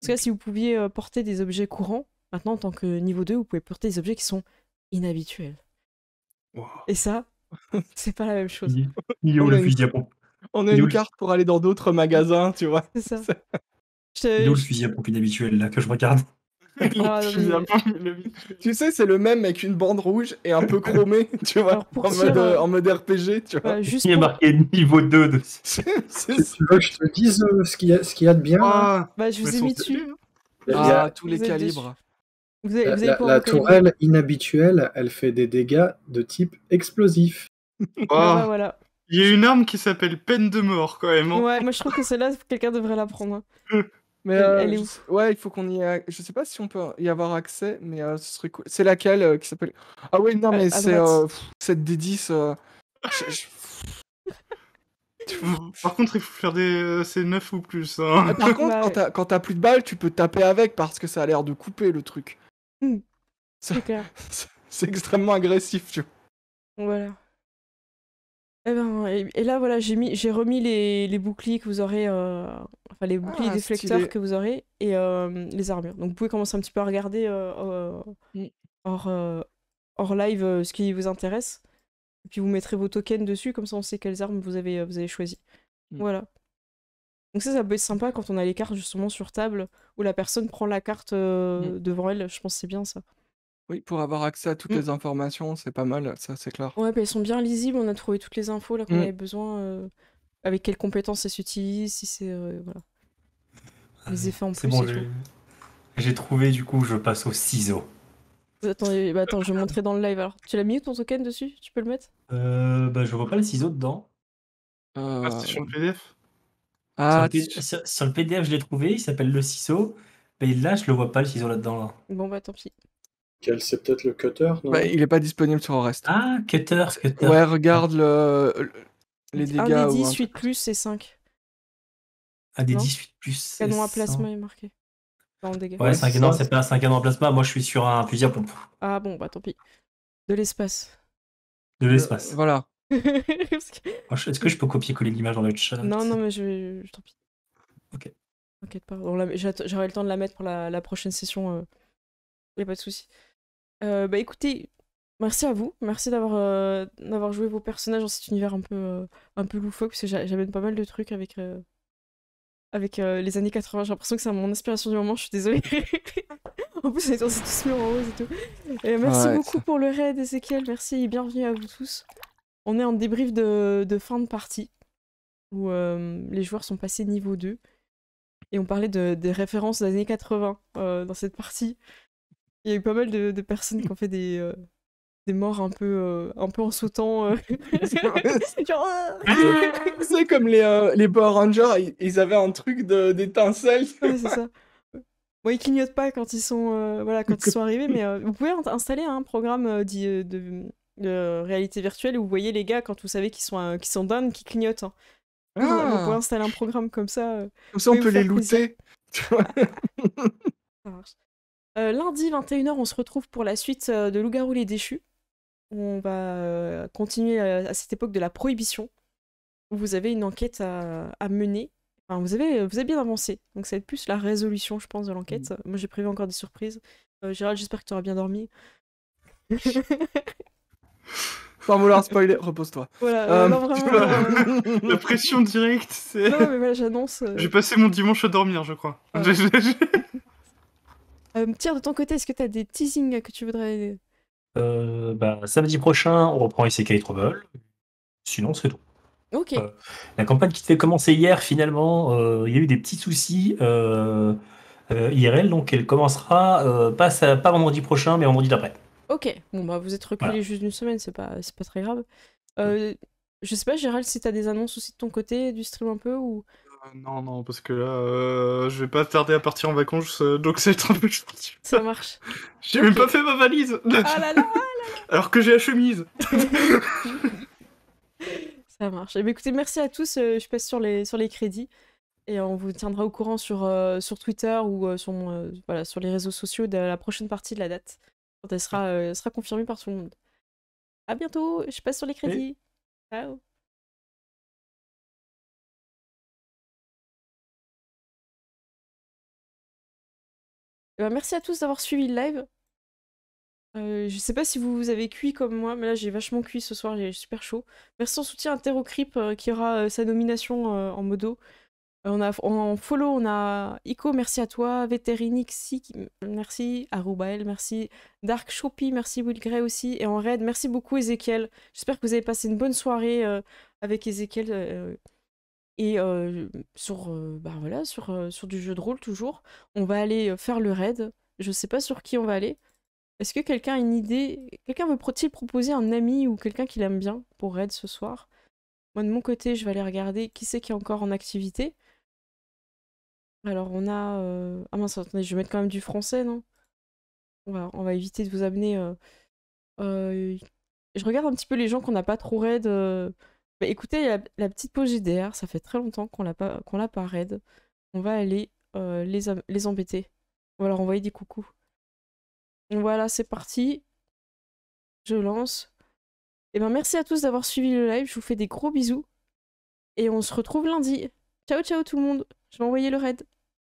A: Parce que si vous pouviez euh, porter des objets courants, maintenant en tant que niveau 2, vous pouvez porter des objets qui sont
D: inhabituels. Et ça, c'est pas la même chose. le fusil à pompe On a une carte pour aller dans d'autres magasins, tu vois. C'est ça. où le fusil à pompe
E: inhabituel là que je regarde
D: Ah, tu sais, c'est le même avec une bande
B: rouge et un peu chromée, tu vois, euh, en, mode, RPG, tu bah, vois. Il y a marqué niveau 2 de... Tu veux que je te dise ce qu'il y, a de bien ah, hein.
A: Bah, je vous ai mis dessus.
B: Hein. Il y a ah, tous les
C: calibres. la, tourelle
B: inhabituelle, elle fait des dégâts de type explosif. Oh. Bah,
C: voilà. Il y a une arme qui s'appelle peine de mort quand même. Hein. Ouais,
A: moi je trouve que c'est là quelqu'un devrait la prendre. Mais elle, euh, est où
D: Ouais, il faut qu'on y a... Je sais pas si on peut y avoir accès, mais euh, ce serait cool. C'est laquelle euh, qui s'appelle
C: Ah ouais, non, mais c'est cette D10. Par contre, il faut faire des. C'est 9 ou plus. Hein. Ah, par contre, bah quand t'as plus de balles, tu peux
D: taper avec parce que ça a l'air de couper le truc. Hmm, c'est C'est extrêmement agressif, tu
A: vois. Voilà. Eh ben, et, là, voilà, j'ai, mis, j'ai remis les, les, boucliers que vous aurez, euh, enfin les ah, boucliers déflecteurs que vous aurez et euh, les armures. Donc, vous pouvez commencer un petit peu à regarder euh, mm. hors, live ce qui vous intéresse. Et puis, vous mettrez vos tokens dessus, comme ça, on sait quelles armes vous avez, vous avez choisies. Mm. Voilà. Donc, ça, ça peut être sympa quand on a les cartes justement sur table où la personne prend la carte mm. devant elle. Je pense que c'est bien ça.
D: Oui, pour avoir accès à toutes mmh. les informations, c'est pas mal, ça c'est clair.
A: Ouais, bah, elles sont bien lisibles, on a trouvé toutes les infos là qu'on mmh. avait besoin, euh, avec quelles compétences elles s'utilisent, si c'est euh, voilà, ah, les effets en C'est
E: plus bon, j'ai trouvé, du coup, je passe au ciseau.
A: Attendez, bah, attends, je vais montrer dans le live alors. Tu l'as mis ton token dessus? Tu peux le mettre?
E: Euh, bah, je vois pas le ciseau dedans. Euh, ah, ah, sur le PDF? Sur le, sur- le PDF, je l'ai trouvé, il s'appelle le ciseau. Mais là, je le vois pas, le ciseau là-dedans. Là.
A: Bon bah tant pis.
B: Quel c'est peut-être le cutter non bah, Il n'est
D: pas disponible sur Orest. Ah, cutter, Ouais, regarde le, les dégâts. Un des 18
A: ou plus, c'est 5.
E: Un des non 18 plus. Canon à plasma
A: est marqué. Ouais, c'est c'est
E: pas un canon à plasma. Moi, je suis sur un plusieurs à
A: Ah bon, bah tant pis. De l'espace.
E: De euh, l'espace. voilà.
A: Oh, est-ce que
E: je peux copier-coller l'image dans le chat Non,
A: non, mais je, Tant pis. Ok. T'inquiète pas. La... J'aurai le temps de la mettre pour la, prochaine session. il euh. Y a pas de soucis. Euh, bah écoutez, merci à vous. Merci euh, d'avoir joué vos personnages dans cet univers un peu, euh, un peu loufoque, parce que j'amène pas mal de trucs avec, avec les années 80. J'ai l'impression que c'est mon inspiration du moment, je suis désolée. en plus, on est tous mis en rose et tout. merci beaucoup pour le raid, Ezekiel. Merci et bienvenue à vous tous. On est en débrief de, de fin de partie, où les joueurs sont passés niveau 2. Et on parlait de, des références des années 80 dans cette partie il y a eu pas mal de, personnes qui ont fait des, euh,
D: des morts un peu, euh, un peu en sautant. c'est euh. ah. comme les, les Power Rangers, ils, avaient un truc d'étincelle. Oui, c'est ça.
A: Bon, ils clignotent pas quand ils sont, voilà, quand ils sont arrivés, mais vous pouvez installer un programme de, de, réalité virtuelle où vous voyez les gars quand vous savez qu'ils sont, qu sont down, qui clignotent. Hein.
D: vous pouvez ah. installer
A: un programme comme ça. Comme ça, on peut les looter. ça marche. Euh, lundi 21h, on se retrouve pour la suite euh, de Loup-garou les déchus. On va euh, continuer à, cette époque de la prohibition, où vous avez une enquête à, mener. Enfin, vous avez, vous avez bien avancé, donc ça va être plus la résolution, je pense, de l'enquête. Mm. Moi, j'ai prévu encore des surprises. Gérald, j'espère que tu auras bien dormi.
C: Sans vouloir spoiler, repose-toi. Voilà, La pression directe, c'est.
A: Non, mais voilà, j'annonce. J'ai passé
C: mon dimanche à dormir, je crois. Ah.
A: Euh, Tire, de ton côté, est-ce que tu as des teasings que tu voudrais.
C: Euh,
E: bah, samedi prochain, on reprend ICK Trouble. Sinon, c'est tout. Ok. Euh, la campagne qui fait commencer hier, finalement, euh, il y a eu des petits soucis IRL, donc elle commencera pas, pas vendredi prochain, mais vendredi d'après.
A: Ok, bon bah vous êtes reculé juste une semaine, c'est pas, pas très grave. Mm. je sais pas, Gérald, si tu as des annonces aussi de ton côté, du stream un peu ou
C: euh, non, non, parce que là, euh, je vais pas tarder à partir en vacances, euh, donc ça va être un peu chaud. Ça marche. J'ai même pas fait ma valise. Ah là Alors que j'ai la chemise.
A: ça marche. Eh ben, écoutez, merci à tous. je passe sur les, sur les crédits et on vous tiendra au courant sur, sur Twitter ou sur, voilà, sur les réseaux sociaux de la prochaine partie de la date. Quand elle sera, sera confirmée par tout le monde.
F: À bientôt. Je passe sur les crédits. Ciao. Eh ben, merci à tous d'avoir suivi le live. Euh, je ne sais pas si vous, vous avez
A: cuit comme moi, mais là j'ai vachement cuit ce soir, j'ai super chaud. Merci en soutien à TerroCrip, euh, qui aura euh, sa nomination en modo. on a en follow, on a Ico, merci à toi, Vétérinixi, mm, merci, Arubael, merci, Dark Shopi, merci Will Gray aussi, et en raid, merci beaucoup Ezekiel. J'espère que vous avez passé une bonne soirée avec Ezekiel. Et sur, bah, voilà, sur, sur du jeu de rôle toujours, on va aller faire le raid. Je ne sais pas sur qui on va aller. Est-ce que quelqu'un a une idée Quelqu'un veut-il proposer un ami ou quelqu'un qu'il aime bien pour raid ce soir Moi de mon côté, je vais aller regarder qui c'est qui est encore en activité. Alors on a... Ah mince, attendez, je vais mettre quand même du français, non on on va éviter de vous amener... Je regarde un petit peu les gens qu'on n'a pas trop raid bah, écoutez, la, petite pause JDR, ça fait très longtemps qu'on l'a pas, l'a pas raid. On va aller euh, les, embêter. On va leur envoyer des coucous. Voilà, c'est parti. Je lance. Et eh ben merci à tous d'avoir suivi le live. Je vous fais des gros bisous. Et on se retrouve lundi. Ciao, ciao tout le monde. Je vais envoyer le raid.